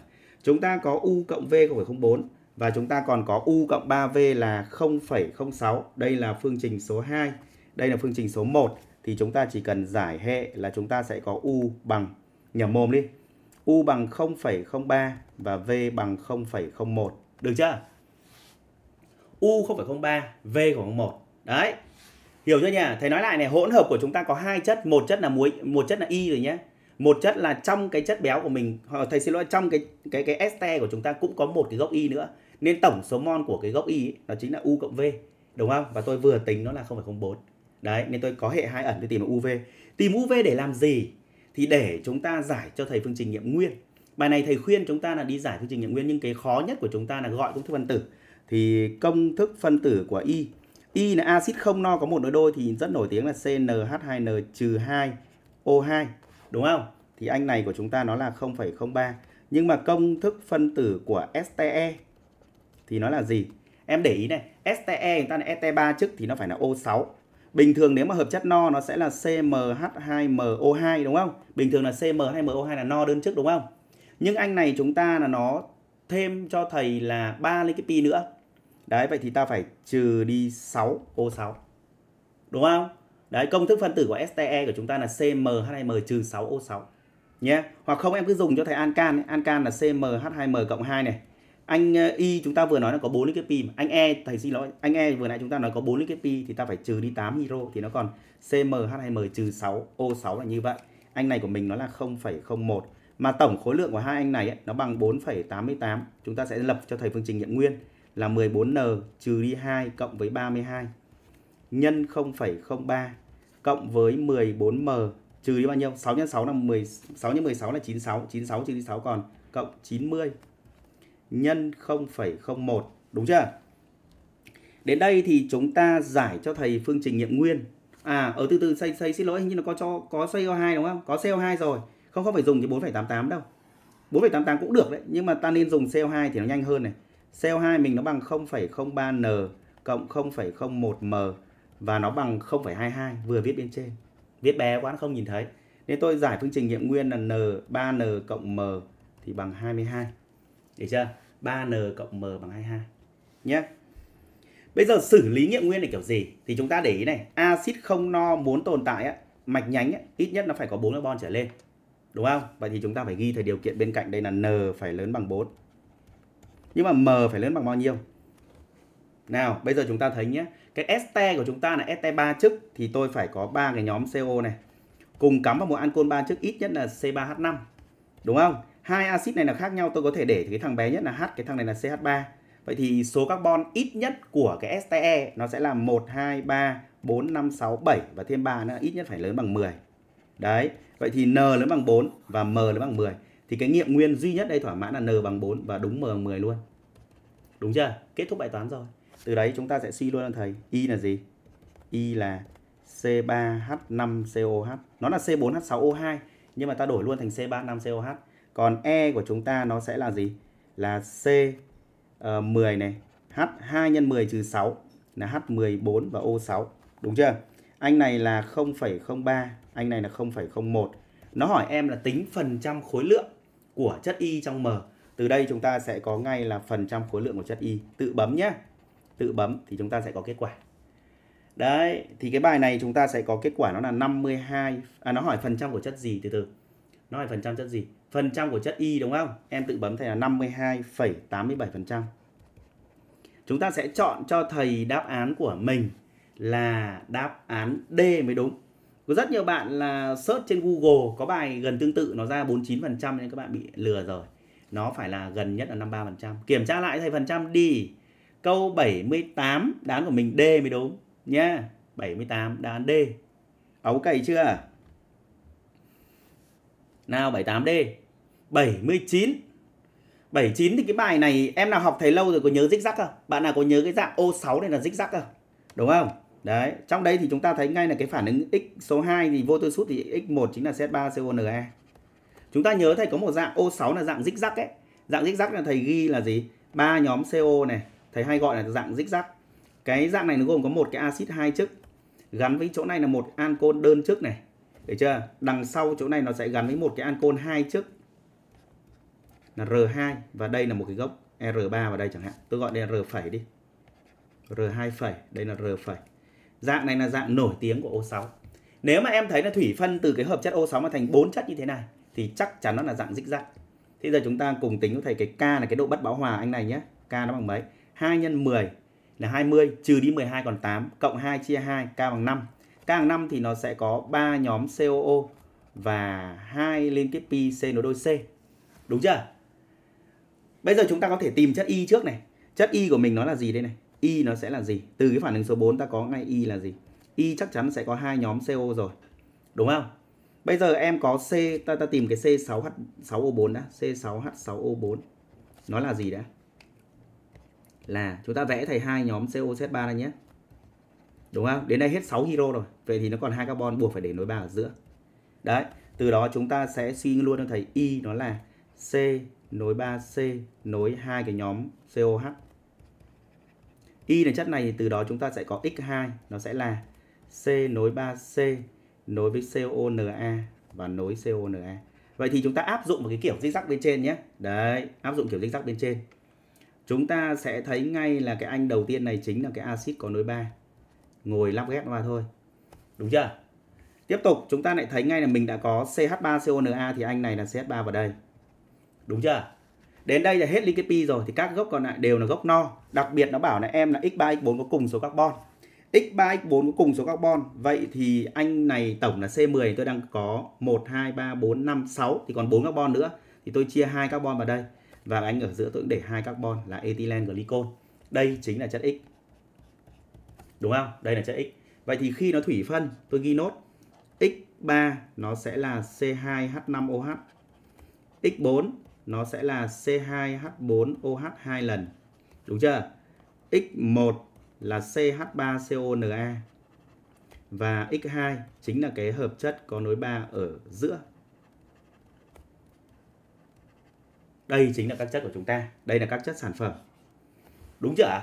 Chúng ta có U cộng V 0,04 và chúng ta còn có U cộng 3V là 0,06. Đây là phương trình số 2. Đây là phương trình số 1 thì chúng ta chỉ cần giải hệ là chúng ta sẽ có U bằng nhầm mồm đi U bằng 0,03 và V bằng 0,01. Được chưa? U 0,03, V 0,1. Đấy. Hiểu chưa nhỉ? Thầy nói lại này, hỗn hợp của chúng ta có hai chất, một chất là muối, một chất là y rồi nhé. Một chất là trong cái chất béo của mình, thầy xin lỗi trong cái cái cái este của chúng ta cũng có một cái gốc y nữa. Nên tổng số mol của cái gốc y nó chính là U cộng V, đúng không? Và tôi vừa tính nó là 0,04. Đấy, nên tôi có hệ hai ẩn tôi tìm UV. Tìm UV để làm gì? thì để chúng ta giải cho thầy phương trình nghiệm nguyên bài này thầy khuyên chúng ta là đi giải phương trình nghiệm nguyên nhưng cái khó nhất của chúng ta là gọi công thức phân tử thì công thức phân tử của y y là axit không no có một nối đôi thì rất nổi tiếng là CnH2n 2 O2 đúng không thì anh này của chúng ta nó là 0,03 nhưng mà công thức phân tử của STE thì nó là gì em để ý này STE người ta là ST3 e chức thì nó phải là O6 Bình thường nếu mà hợp chất no nó sẽ là CmH2MO2 đúng không? Bình thường là CmH2MO2 là no đơn chức đúng không? Nhưng anh này chúng ta là nó thêm cho thầy là 3 lấy cái pi nữa. Đấy vậy thì ta phải trừ đi 6O6. Đúng không? Đấy công thức phân tử của STE của chúng ta là CmH2m trừ 6O6 nhé. Hoặc không em cứ dùng cho thầy ancan, ancan là CmH2m cộng 2 này anh ờ, y chúng ta vừa nói là có bốn cái pi mà. anh e thầy xin lỗi anh e vừa nãy chúng ta nói có bốn cái pi thì ta phải trừ đi 8 hydro thì nó còn CmH2m trừ 6 O6 là như vậy anh này của mình nó là 0,01 mà tổng khối lượng của hai anh này ấy, nó bằng 4,88 chúng ta sẽ lập cho thầy phương trình nghiệm nguyên là 14n trừ đi 2 cộng với 32 nhân 0,03 cộng với 14m trừ đi bao nhiêu 6 x 6 là 10 6 x 16 là 96 96 trừ đi 6 còn cộng 90 nhân 0,01 đúng chưa? Đến đây thì chúng ta giải cho thầy phương trình nghiệm nguyên. À ở ờ, từ từ xây xây xin lỗi hình như nó có cho có CO2 đúng không? Có CO2 rồi. Không không phải dùng cái 4,88 đâu. 4,88 cũng được đấy, nhưng mà ta nên dùng CO2 thì nó nhanh hơn này. CO2 mình nó bằng 0,03N cộng 0,01M và nó bằng 0,22 vừa viết bên trên. Viết bé quá nó không nhìn thấy. Nên tôi giải phương trình nghiệm nguyên là N3N cộng M thì bằng 22. Được chưa? 3n cộng m bằng 22 nhé. Bây giờ xử lý nghiệm nguyên là kiểu gì? Thì chúng ta để ý này, axit không no muốn tồn tại á, mạch nhánh á, ít nhất nó phải có 4 carbon trở lên. Đúng không? Vậy thì chúng ta phải ghi thời điều kiện bên cạnh đây là n phải lớn bằng 4. Nhưng mà m phải lớn bằng bao nhiêu? Nào, bây giờ chúng ta thấy nhé, cái ST của chúng ta là ST 3 chức thì tôi phải có ba cái nhóm CO này. Cùng cắm vào một ancol 3 chức ít nhất là C3H5. Đúng không? hai axit này là khác nhau tôi có thể để cái thằng bé nhất là H cái thằng này là CH3 vậy thì số carbon ít nhất của cái STE nó sẽ là 1 2 3 4 5 6 7 và thêm 3 nữa ít nhất phải lớn bằng 10 đấy vậy thì N lớn bằng 4 và M lớn bằng 10 thì cái nghiệm nguyên duy nhất đây thỏa mãn là N bằng 4 và đúng M bằng 10 luôn đúng chưa kết thúc bài toán rồi từ đấy chúng ta sẽ suy luôn thầy Y là gì Y là C3H5COH nó là C4H6O2 nhưng mà ta đổi luôn thành C35COH còn E của chúng ta nó sẽ là gì? Là C uh, ờ, 10 này, H2 x 10 trừ 6 là H14 và O6. Đúng chưa? Anh này là 0,03, anh này là 0,01. Nó hỏi em là tính phần trăm khối lượng của chất Y trong M. Từ đây chúng ta sẽ có ngay là phần trăm khối lượng của chất Y. Tự bấm nhé. Tự bấm thì chúng ta sẽ có kết quả. Đấy, thì cái bài này chúng ta sẽ có kết quả nó là 52 à nó hỏi phần trăm của chất gì từ từ. Nó hỏi phần trăm chất gì? phần trăm của chất y đúng không? Em tự bấm thầy là 52,87%. Chúng ta sẽ chọn cho thầy đáp án của mình là đáp án D mới đúng. Có rất nhiều bạn là search trên Google có bài gần tương tự nó ra 49% nên các bạn bị lừa rồi. Nó phải là gần nhất là 53%. Kiểm tra lại thầy phần trăm đi. Câu 78 đáp án của mình D mới đúng nhé. Yeah. 78 đáp án D. Ấu cày chưa? Nào 78D 79 79 thì cái bài này em nào học thầy lâu rồi có nhớ dích rắc không? Bạn nào có nhớ cái dạng O6 này là dích rắc không? Đúng không? Đấy, trong đây thì chúng ta thấy ngay là cái phản ứng x số 2 thì vô tư sút thì x1 chính là Z3CONA. E. Chúng ta nhớ thầy có một dạng O6 là dạng dích rắc ấy. Dạng dích rắc là thầy ghi là gì? ba nhóm CO này, thầy hay gọi là dạng dích rắc. Cái dạng này nó gồm có một cái axit hai chức gắn với chỗ này là một ancol đơn chức này. Được chưa? Đằng sau chỗ này nó sẽ gắn với một cái ancol hai chức là R2 và đây là một cái gốc R3 vào đây chẳng hạn. Tôi gọi đây là R phẩy đi. R2 phẩy, đây là R phẩy. Dạng này là dạng nổi tiếng của O6. Nếu mà em thấy là thủy phân từ cái hợp chất O6 mà thành bốn chất như thế này thì chắc chắn nó là dạng dích rắc. Thế giờ chúng ta cùng tính với thầy cái K là cái độ bất bão hòa anh này nhé. K nó bằng mấy? 2 x 10 là 20 trừ đi 12 còn 8 cộng 2 chia 2 K bằng 5. K bằng 5 thì nó sẽ có 3 nhóm COO và hai liên kết pi C nối đôi C. Đúng chưa? Bây giờ chúng ta có thể tìm chất y trước này. Chất y của mình nó là gì đây này? Y nó sẽ là gì? Từ cái phản ứng số 4 ta có ngay y là gì? Y chắc chắn sẽ có hai nhóm CO rồi. Đúng không? Bây giờ em có C, ta ta tìm cái C6H6O4 đã, C6H6O4. Nó là gì đã? Là chúng ta vẽ thầy hai nhóm COZ3 ra nhé. Đúng không? Đến đây hết 6 hydro rồi. Vậy thì nó còn hai carbon buộc phải để nối ba ở giữa. Đấy, từ đó chúng ta sẽ suy luôn cho thầy Y nó là C nối 3C nối hai cái nhóm COH. Y là chất này thì từ đó chúng ta sẽ có X2 nó sẽ là C nối 3C nối với CONA và nối CONA. Vậy thì chúng ta áp dụng một cái kiểu zigzag bên trên nhé. Đấy, áp dụng kiểu zigzag bên trên. Chúng ta sẽ thấy ngay là cái anh đầu tiên này chính là cái axit có nối 3. Ngồi lắp ghép vào thôi. Đúng chưa? Tiếp tục chúng ta lại thấy ngay là mình đã có CH3CONA thì anh này là CH3 vào đây. Đúng chưa? Đến đây là hết ly rồi thì các gốc còn lại đều là gốc no. Đặc biệt nó bảo là em là x3 x4 có cùng số carbon. X3 x4 có cùng số carbon. Vậy thì anh này tổng là C10 tôi đang có 1 2 3 4 5 6 thì còn 4 carbon nữa thì tôi chia hai carbon vào đây và anh ở giữa tôi cũng để hai carbon là ethylene glycol. Đây chính là chất X. Đúng không? Đây là chất X. Vậy thì khi nó thủy phân, tôi ghi nốt X3 nó sẽ là C2H5OH. X4 nó sẽ là C2H4OH2 lần. Đúng chưa? X1 là CH3CONA và X2 chính là cái hợp chất có nối 3 ở giữa. Đây chính là các chất của chúng ta. Đây là các chất sản phẩm. Đúng chưa ạ?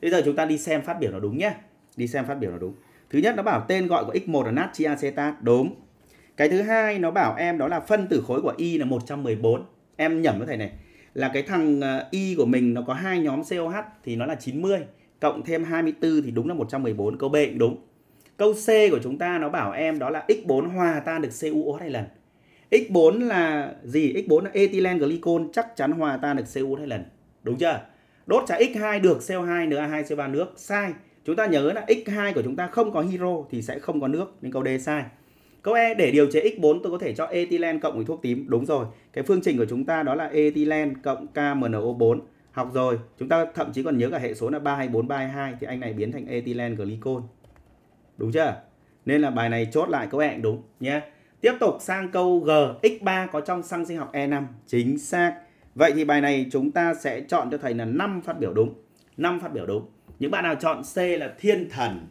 Bây giờ chúng ta đi xem phát biểu nó đúng nhé. Đi xem phát biểu nó đúng. Thứ nhất nó bảo tên gọi của X1 là natri acetat Đúng. Cái thứ hai nó bảo em đó là phân tử khối của Y là 114 em nhẩm với thầy này là cái thằng ờ, Y của mình nó có hai nhóm COH thì nó là 90 cộng thêm 24 thì đúng là 114 câu B cũng đúng câu C của chúng ta nó bảo em đó là x4 hòa tan được CuOH hai lần x4 là gì x4 là ethylene glycol chắc chắn hòa tan được CuOH hai lần đúng chưa đốt trả x2 được CO2 Na2 CO3 nước sai chúng ta nhớ là x2 của chúng ta không có hydro thì sẽ không có nước nên câu D sai Câu E để điều chế X4 tôi có thể cho ethylene cộng với thuốc tím. Đúng rồi. Cái phương trình của chúng ta đó là ethylene cộng KMNO4. Học rồi, chúng ta thậm chí còn nhớ cả hệ số là 324322 thì anh này biến thành ethylene glycol. Đúng chưa? Nên là bài này chốt lại câu E đúng nhé. Tiếp tục sang câu G, X3 có trong xăng sinh học E5. Chính xác. Vậy thì bài này chúng ta sẽ chọn cho thầy là 5 phát biểu đúng. 5 phát biểu đúng. Những bạn nào chọn C là thiên thần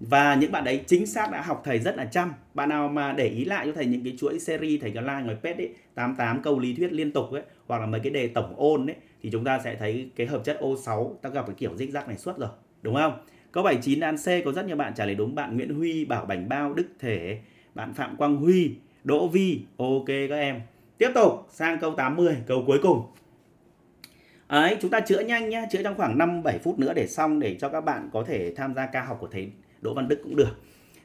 và những bạn đấy chính xác đã học thầy rất là chăm bạn nào mà để ý lại cho thầy những cái chuỗi series thầy có like ngoài pet ấy 88 câu lý thuyết liên tục ấy hoặc là mấy cái đề tổng ôn ấy thì chúng ta sẽ thấy cái hợp chất O6 ta gặp cái kiểu rích rắc này suốt rồi đúng không câu 79 an C có rất nhiều bạn trả lời đúng bạn Nguyễn Huy bảo bảnh bao Đức Thể bạn Phạm Quang Huy Đỗ Vi ok các em tiếp tục sang câu 80 câu cuối cùng ấy chúng ta chữa nhanh nhá chữa trong khoảng 5-7 phút nữa để xong để cho các bạn có thể tham gia ca học của thầy Đỗ Văn Đức cũng được.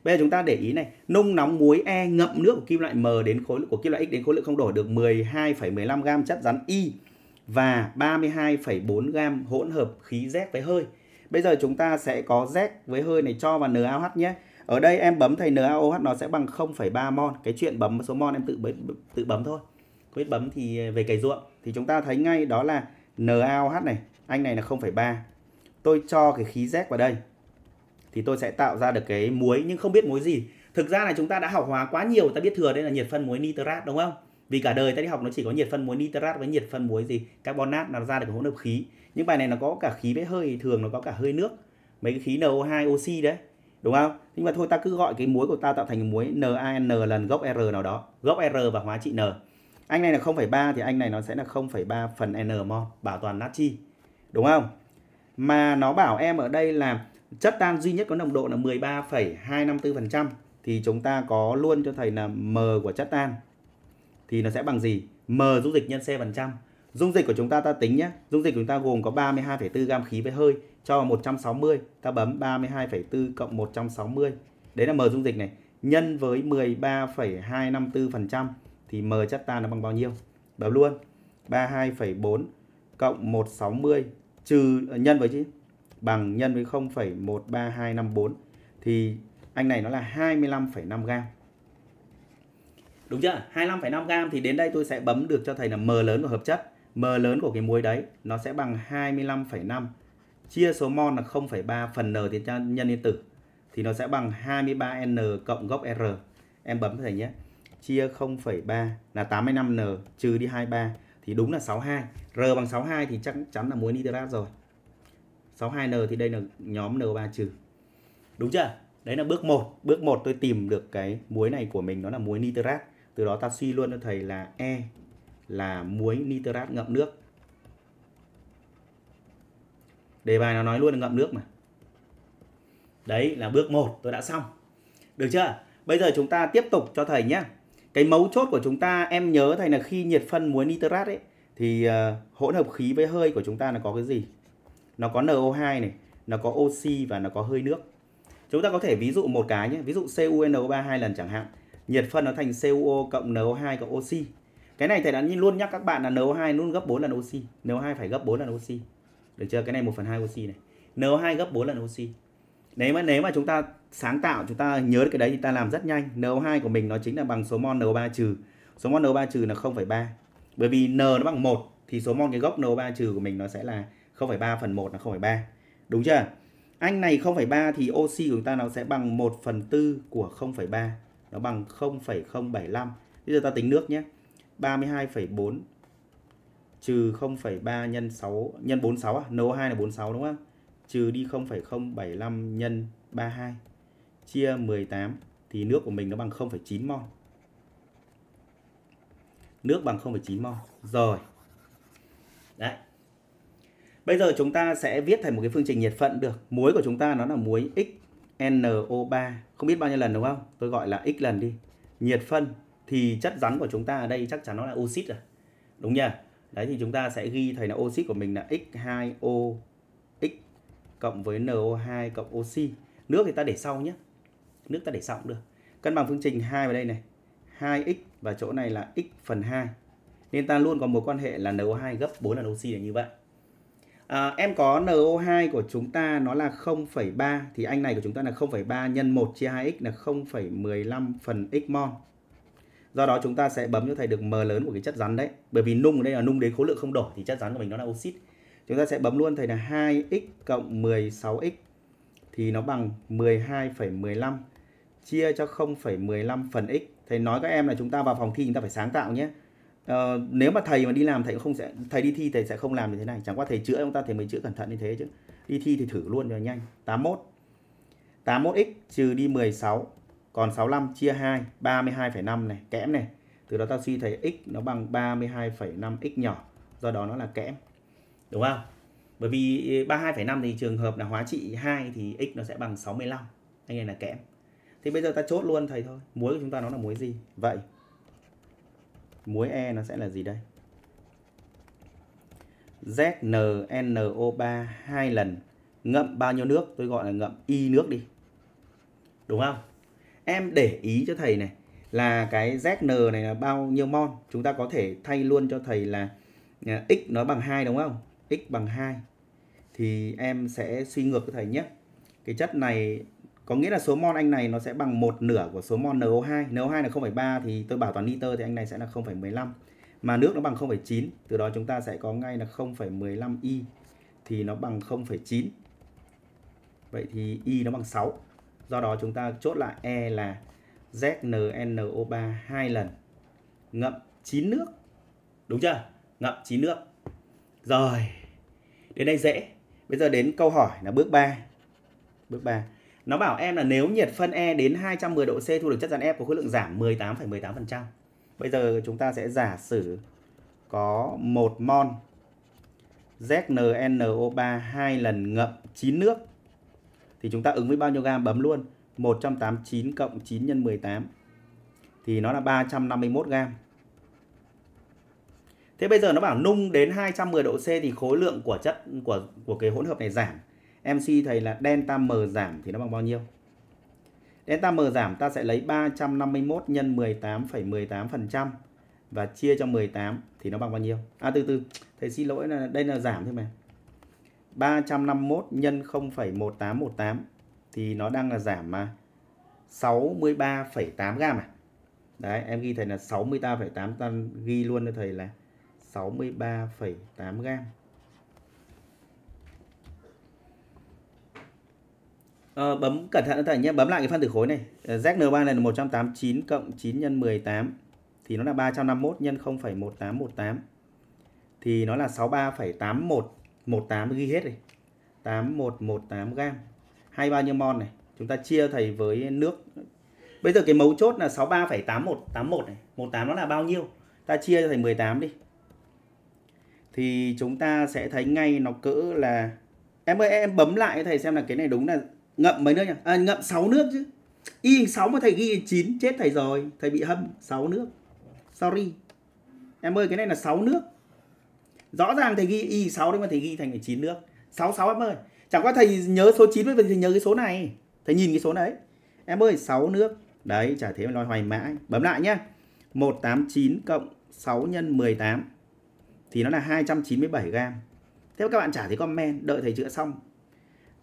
Bây giờ chúng ta để ý này, nung nóng muối E ngậm nước của kim loại M đến khối lượng của kim loại X đến khối lượng không đổi được 12,15 gam chất rắn Y và 32,4 gam hỗn hợp khí Z với hơi. Bây giờ chúng ta sẽ có Z với hơi này cho vào NaOH nhé. Ở đây em bấm thầy NaOH nó sẽ bằng 0,3 mol. Cái chuyện bấm số mol em tự tự bấm thôi. Có biết bấm thì về cày ruộng thì chúng ta thấy ngay đó là NaOH này, anh này là 0,3. Tôi cho cái khí Z vào đây thì tôi sẽ tạo ra được cái muối nhưng không biết muối gì thực ra là chúng ta đã học hóa quá nhiều ta biết thừa đây là nhiệt phân muối nitrat đúng không vì cả đời ta đi học nó chỉ có nhiệt phân muối nitrat với nhiệt phân muối gì carbonat nó ra được hỗn hợp khí nhưng bài này nó có cả khí với hơi thường nó có cả hơi nước mấy cái khí NO2 oxy đấy đúng không nhưng mà thôi ta cứ gọi cái muối của ta tạo thành muối NaN lần gốc R nào đó gốc R và hóa trị N anh này là 0,3 thì anh này nó sẽ là 0,3 phần N mol bảo toàn natri đúng không mà nó bảo em ở đây là chất tan duy nhất có nồng độ là 13,254% thì chúng ta có luôn cho thầy là m của chất tan thì nó sẽ bằng gì? M dung dịch nhân C phần trăm. Dung dịch của chúng ta ta tính nhé. Dung dịch của chúng ta gồm có 32,4 gam khí với hơi cho vào 160. Ta bấm 32,4 cộng 160. Đấy là M dung dịch này. Nhân với 13,254% thì M chất tan nó bằng bao nhiêu? Bấm luôn. 32,4 cộng 160 trừ ờ, nhân với chứ bằng nhân với 0,13254 thì anh này nó là 25,5 gram. Đúng chưa? 25,5 gram thì đến đây tôi sẽ bấm được cho thầy là M lớn của hợp chất. M lớn của cái muối đấy nó sẽ bằng 25,5 chia số mol là 0,3 phần N thì cho nhân điện tử thì nó sẽ bằng 23N cộng gốc R. Em bấm thầy nhé. Chia 0,3 là 85N trừ đi 23 thì đúng là 62. R bằng 62 thì chắc chắn là muối nitrat rồi. 62N thì đây là nhóm NO3 trừ. Đúng chưa? Đấy là bước 1. Bước 1 tôi tìm được cái muối này của mình nó là muối nitrat. Từ đó ta suy luôn cho thầy là E là muối nitrat ngậm nước. Đề bài nó nói luôn là ngậm nước mà. Đấy là bước 1 tôi đã xong. Được chưa? Bây giờ chúng ta tiếp tục cho thầy nhé. Cái mấu chốt của chúng ta em nhớ thầy là khi nhiệt phân muối nitrat ấy thì uh, hỗn hợp khí với hơi của chúng ta là có cái gì? nó có NO2 này, nó có oxy và nó có hơi nước. Chúng ta có thể ví dụ một cái nhé, ví dụ CuNO3 hai lần chẳng hạn. Nhiệt phân nó thành CuO cộng NO2 cộng oxy. Cái này thầy đã luôn nhắc các bạn là NO2 luôn gấp 4 lần oxy, NO2 phải gấp 4 lần oxy. Được chưa? Cái này 1/2 oxy này. NO2 gấp 4 lần oxy. Nếu mà nếu mà chúng ta sáng tạo chúng ta nhớ cái đấy thì ta làm rất nhanh. NO2 của mình nó chính là bằng số mol NO3 trừ. Số mol NO3 trừ là 0,3. Bởi vì N nó bằng 1 thì số mol cái gốc NO3 trừ của mình nó sẽ là 0,3 phần 1 là 0,3. Đúng chưa? Anh này 0,3 thì oxy của chúng ta nó sẽ bằng 1 phần 4 của 0,3. Nó bằng 0,075. Bây giờ ta tính nước nhé. 32,4 trừ 0,3 nhân 6 nhân 46 à? NO2 là 46 đúng không? Trừ đi 0,075 nhân 32 chia 18 thì nước của mình nó bằng 0,9 mol. Nước bằng 0,9 mol. Rồi. Đấy, Bây giờ chúng ta sẽ viết thành một cái phương trình nhiệt phận được. Muối của chúng ta nó là muối XNO3. Không biết bao nhiêu lần đúng không? Tôi gọi là x lần đi. Nhiệt phân thì chất rắn của chúng ta ở đây chắc chắn nó là oxit rồi. Đúng nhỉ? Đấy thì chúng ta sẽ ghi thầy là oxit của mình là X2O x cộng với NO2 cộng oxy. Nước thì ta để sau nhé. Nước ta để sau cũng được. Cân bằng phương trình 2 vào đây này. 2x và chỗ này là x phần 2. Nên ta luôn có mối quan hệ là NO2 gấp 4 lần oxy là như vậy. À, em có NO2 của chúng ta nó là 0,3 thì anh này của chúng ta là 0,3 nhân 1 chia 2x là 0,15 phần x mol. Do đó chúng ta sẽ bấm cho thầy được M lớn của cái chất rắn đấy. Bởi vì nung ở đây là nung đến khối lượng không đổi thì chất rắn của mình nó là oxit. Chúng ta sẽ bấm luôn thầy là 2x cộng 16x thì nó bằng 12,15 chia cho 0,15 phần x. Thầy nói các em là chúng ta vào phòng thi chúng ta phải sáng tạo nhé uh, nếu mà thầy mà đi làm thầy cũng không sẽ thầy đi thi thầy sẽ không làm như thế này chẳng qua thầy chữa ông ta thì mới chữa cẩn thận như thế chứ đi thi thì thử luôn cho nhanh 81 81x trừ đi 16 còn 65 chia 2 32,5 này kẽm này từ đó ta suy thấy x nó bằng 32,5 x nhỏ do đó nó là kẽm đúng không bởi vì 32,5 thì trường hợp là hóa trị 2 thì x nó sẽ bằng 65 anh này là kẽm thì bây giờ ta chốt luôn thầy thôi muối của chúng ta nó là muối gì vậy muối E nó sẽ là gì đây? ZNNO3 hai lần ngậm bao nhiêu nước? Tôi gọi là ngậm y nước đi. Đúng không? Em để ý cho thầy này là cái ZN này là bao nhiêu mol? Chúng ta có thể thay luôn cho thầy là à, x nó bằng 2 đúng không? x bằng 2. Thì em sẽ suy ngược cho thầy nhé. Cái chất này có nghĩa là số mol anh này nó sẽ bằng một nửa của số mol NO2 NO2 là 0,3 thì tôi bảo toàn nitơ thì anh này sẽ là 0,15 mà nước nó bằng 0,9 từ đó chúng ta sẽ có ngay là 0,15 y thì nó bằng 0,9 vậy thì y nó bằng 6 do đó chúng ta chốt lại e là ZNNO3 hai lần ngậm 9 nước đúng chưa ngậm 9 nước rồi đến đây dễ bây giờ đến câu hỏi là bước 3 bước 3 nó bảo em là nếu nhiệt phân E đến 210 độ C thu được chất rắn F e có khối lượng giảm 18,18%. ,18%. Bây giờ chúng ta sẽ giả sử có một mon ZNNO3 hai lần ngậm 9 nước thì chúng ta ứng với bao nhiêu gam bấm luôn 189 cộng 9 nhân 18 thì nó là 351 gam. Thế bây giờ nó bảo nung đến 210 độ C thì khối lượng của chất của của cái hỗn hợp này giảm MC thầy là delta M giảm thì nó bằng bao nhiêu? Delta M giảm ta sẽ lấy 351 nhân 18,18% và chia cho 18 thì nó bằng bao nhiêu? À từ từ, thầy xin lỗi là đây là giảm thôi mà. 351 nhân 0,1818 thì nó đang là giảm mà 63,8 gam à. Đấy, em ghi thầy là 63,8 ta ghi luôn cho thầy là 63,8 gam. Ờ, bấm cẩn thận thầy nhé, bấm lại cái phân tử khối này. Ờ, ZN3 này là 189 cộng 9 x 18 thì nó là 351 x 0,1818 thì nó là 63,8118 ghi hết này. 8118 gam. Hay bao nhiêu mol này? Chúng ta chia thầy với nước. Bây giờ cái mấu chốt là 63,8181 này, 18 nó là bao nhiêu? Ta chia cho thầy 18 đi. Thì chúng ta sẽ thấy ngay nó cỡ là em ơi em bấm lại thầy xem là cái này đúng là ngậm mấy nước nhỉ à, ngậm 6 nước chứ y hình 6 mà thầy ghi 9 chết thầy rồi thầy bị hâm 6 nước sorry em ơi cái này là 6 nước rõ ràng thầy ghi y 6 đấy mà thầy ghi thành 9 nước 66 em ơi chẳng qua thầy nhớ số 9 với thầy nhớ cái số này thầy nhìn cái số đấy em ơi 6 nước đấy chả thế mà nói hoài mãi bấm lại nhá 189 cộng 6 nhân 18 thì nó là 297 gram. Thế các bạn trả thấy comment, đợi thầy chữa xong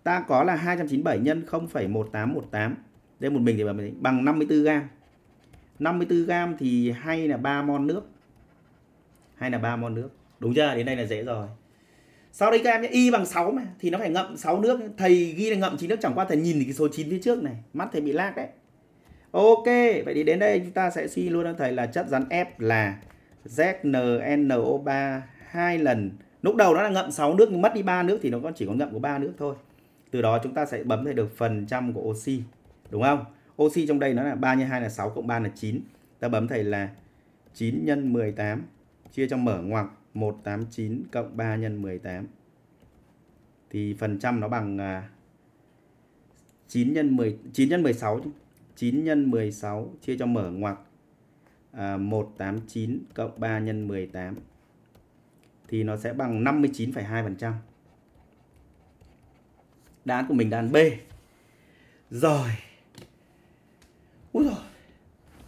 ta có là 297 nhân 0,1818 đây một mình thì mình bằng 54 gram 54 gram thì hay là 3 mon nước hay là 3 mon nước đúng chưa đến đây là dễ rồi sau đây các em nhé, y bằng 6 mà thì nó phải ngậm 6 nước thầy ghi là ngậm 9 nước chẳng qua thầy nhìn thì cái số 9 phía trước này mắt thầy bị lag đấy ok vậy thì đến đây chúng ta sẽ suy luôn cho thầy là chất rắn F là ZnNO3 hai lần lúc đầu nó là ngậm 6 nước nhưng mất đi ba nước thì nó chỉ còn ngậm có ba nước thôi từ đó chúng ta sẽ bấm thấy được phần trăm của oxy, đúng không? Oxy trong đây nó là 3 x 2 là 6 cộng 3 là 9. Ta bấm thầy là 9 x 18 chia cho mở ngoặc 189 cộng 3 x 18. Thì phần trăm nó bằng 9 x 10 9 x 16 9 x 16 chia cho mở ngoặc à, 189 cộng 3 x 18 thì nó sẽ bằng 59,2%. Đáp án của mình đáp án B. Rồi. Úi rồi.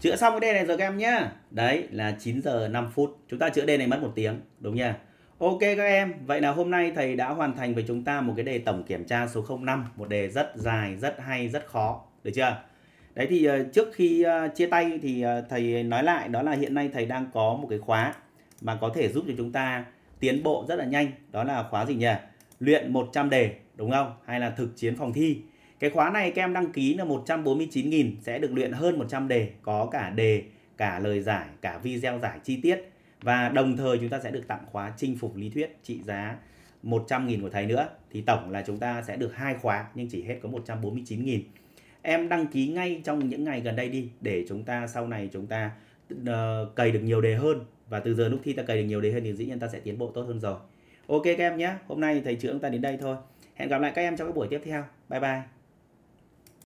Chữa xong cái đề này rồi các em nhá. Đấy là 9 giờ 5 phút. Chúng ta chữa đề này mất một tiếng, đúng nha. Ok các em, vậy là hôm nay thầy đã hoàn thành với chúng ta một cái đề tổng kiểm tra số 05, một đề rất dài, rất hay, rất khó, được chưa? Đấy thì ờ, trước khi ờ, chia tay thì ờ, thầy nói lại đó là hiện nay thầy đang có một cái khóa mà có thể giúp cho chúng ta tiến bộ rất là nhanh, đó là khóa gì nhỉ? Luyện 100 đề đúng không? Hay là thực chiến phòng thi. Cái khóa này các em đăng ký là 149.000 sẽ được luyện hơn 100 đề, có cả đề, cả lời giải, cả video giải chi tiết và đồng thời chúng ta sẽ được tặng khóa chinh phục lý thuyết trị giá 100.000 của thầy nữa thì tổng là chúng ta sẽ được hai khóa nhưng chỉ hết có 149.000. Em đăng ký ngay trong những ngày gần đây đi để chúng ta sau này chúng ta uh, cày được nhiều đề hơn và từ giờ lúc thi ta cày được nhiều đề hơn thì dĩ nhiên ta sẽ tiến bộ tốt hơn rồi. Ok các em nhé, hôm nay thầy trưởng ta đến đây thôi. Hẹn gặp lại các em trong các buổi tiếp theo. Bye bye.